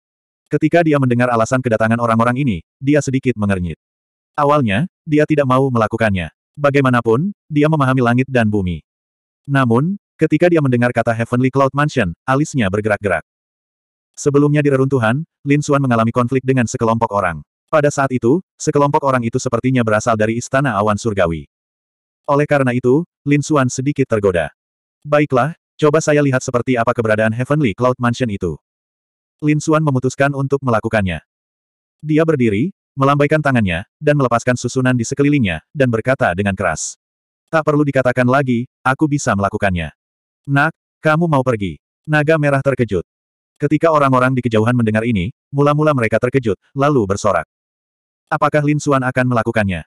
Ketika dia mendengar alasan kedatangan orang-orang ini, dia sedikit mengernyit. Awalnya, dia tidak mau melakukannya. Bagaimanapun, dia memahami langit dan bumi. Namun, ketika dia mendengar kata Heavenly Cloud Mansion, alisnya bergerak-gerak. Sebelumnya di reruntuhan, Lin Xuan mengalami konflik dengan sekelompok orang. Pada saat itu, sekelompok orang itu sepertinya berasal dari Istana Awan Surgawi. Oleh karena itu, Lin Xuan sedikit tergoda. Baiklah, coba saya lihat seperti apa keberadaan Heavenly Cloud Mansion itu. Lin Xuan memutuskan untuk melakukannya. Dia berdiri, melambaikan tangannya, dan melepaskan susunan di sekelilingnya, dan berkata dengan keras. Tak perlu dikatakan lagi, aku bisa melakukannya. Nak, kamu mau pergi. Naga merah terkejut. Ketika orang-orang di kejauhan mendengar ini, mula-mula mereka terkejut, lalu bersorak. Apakah Lin Suan akan melakukannya?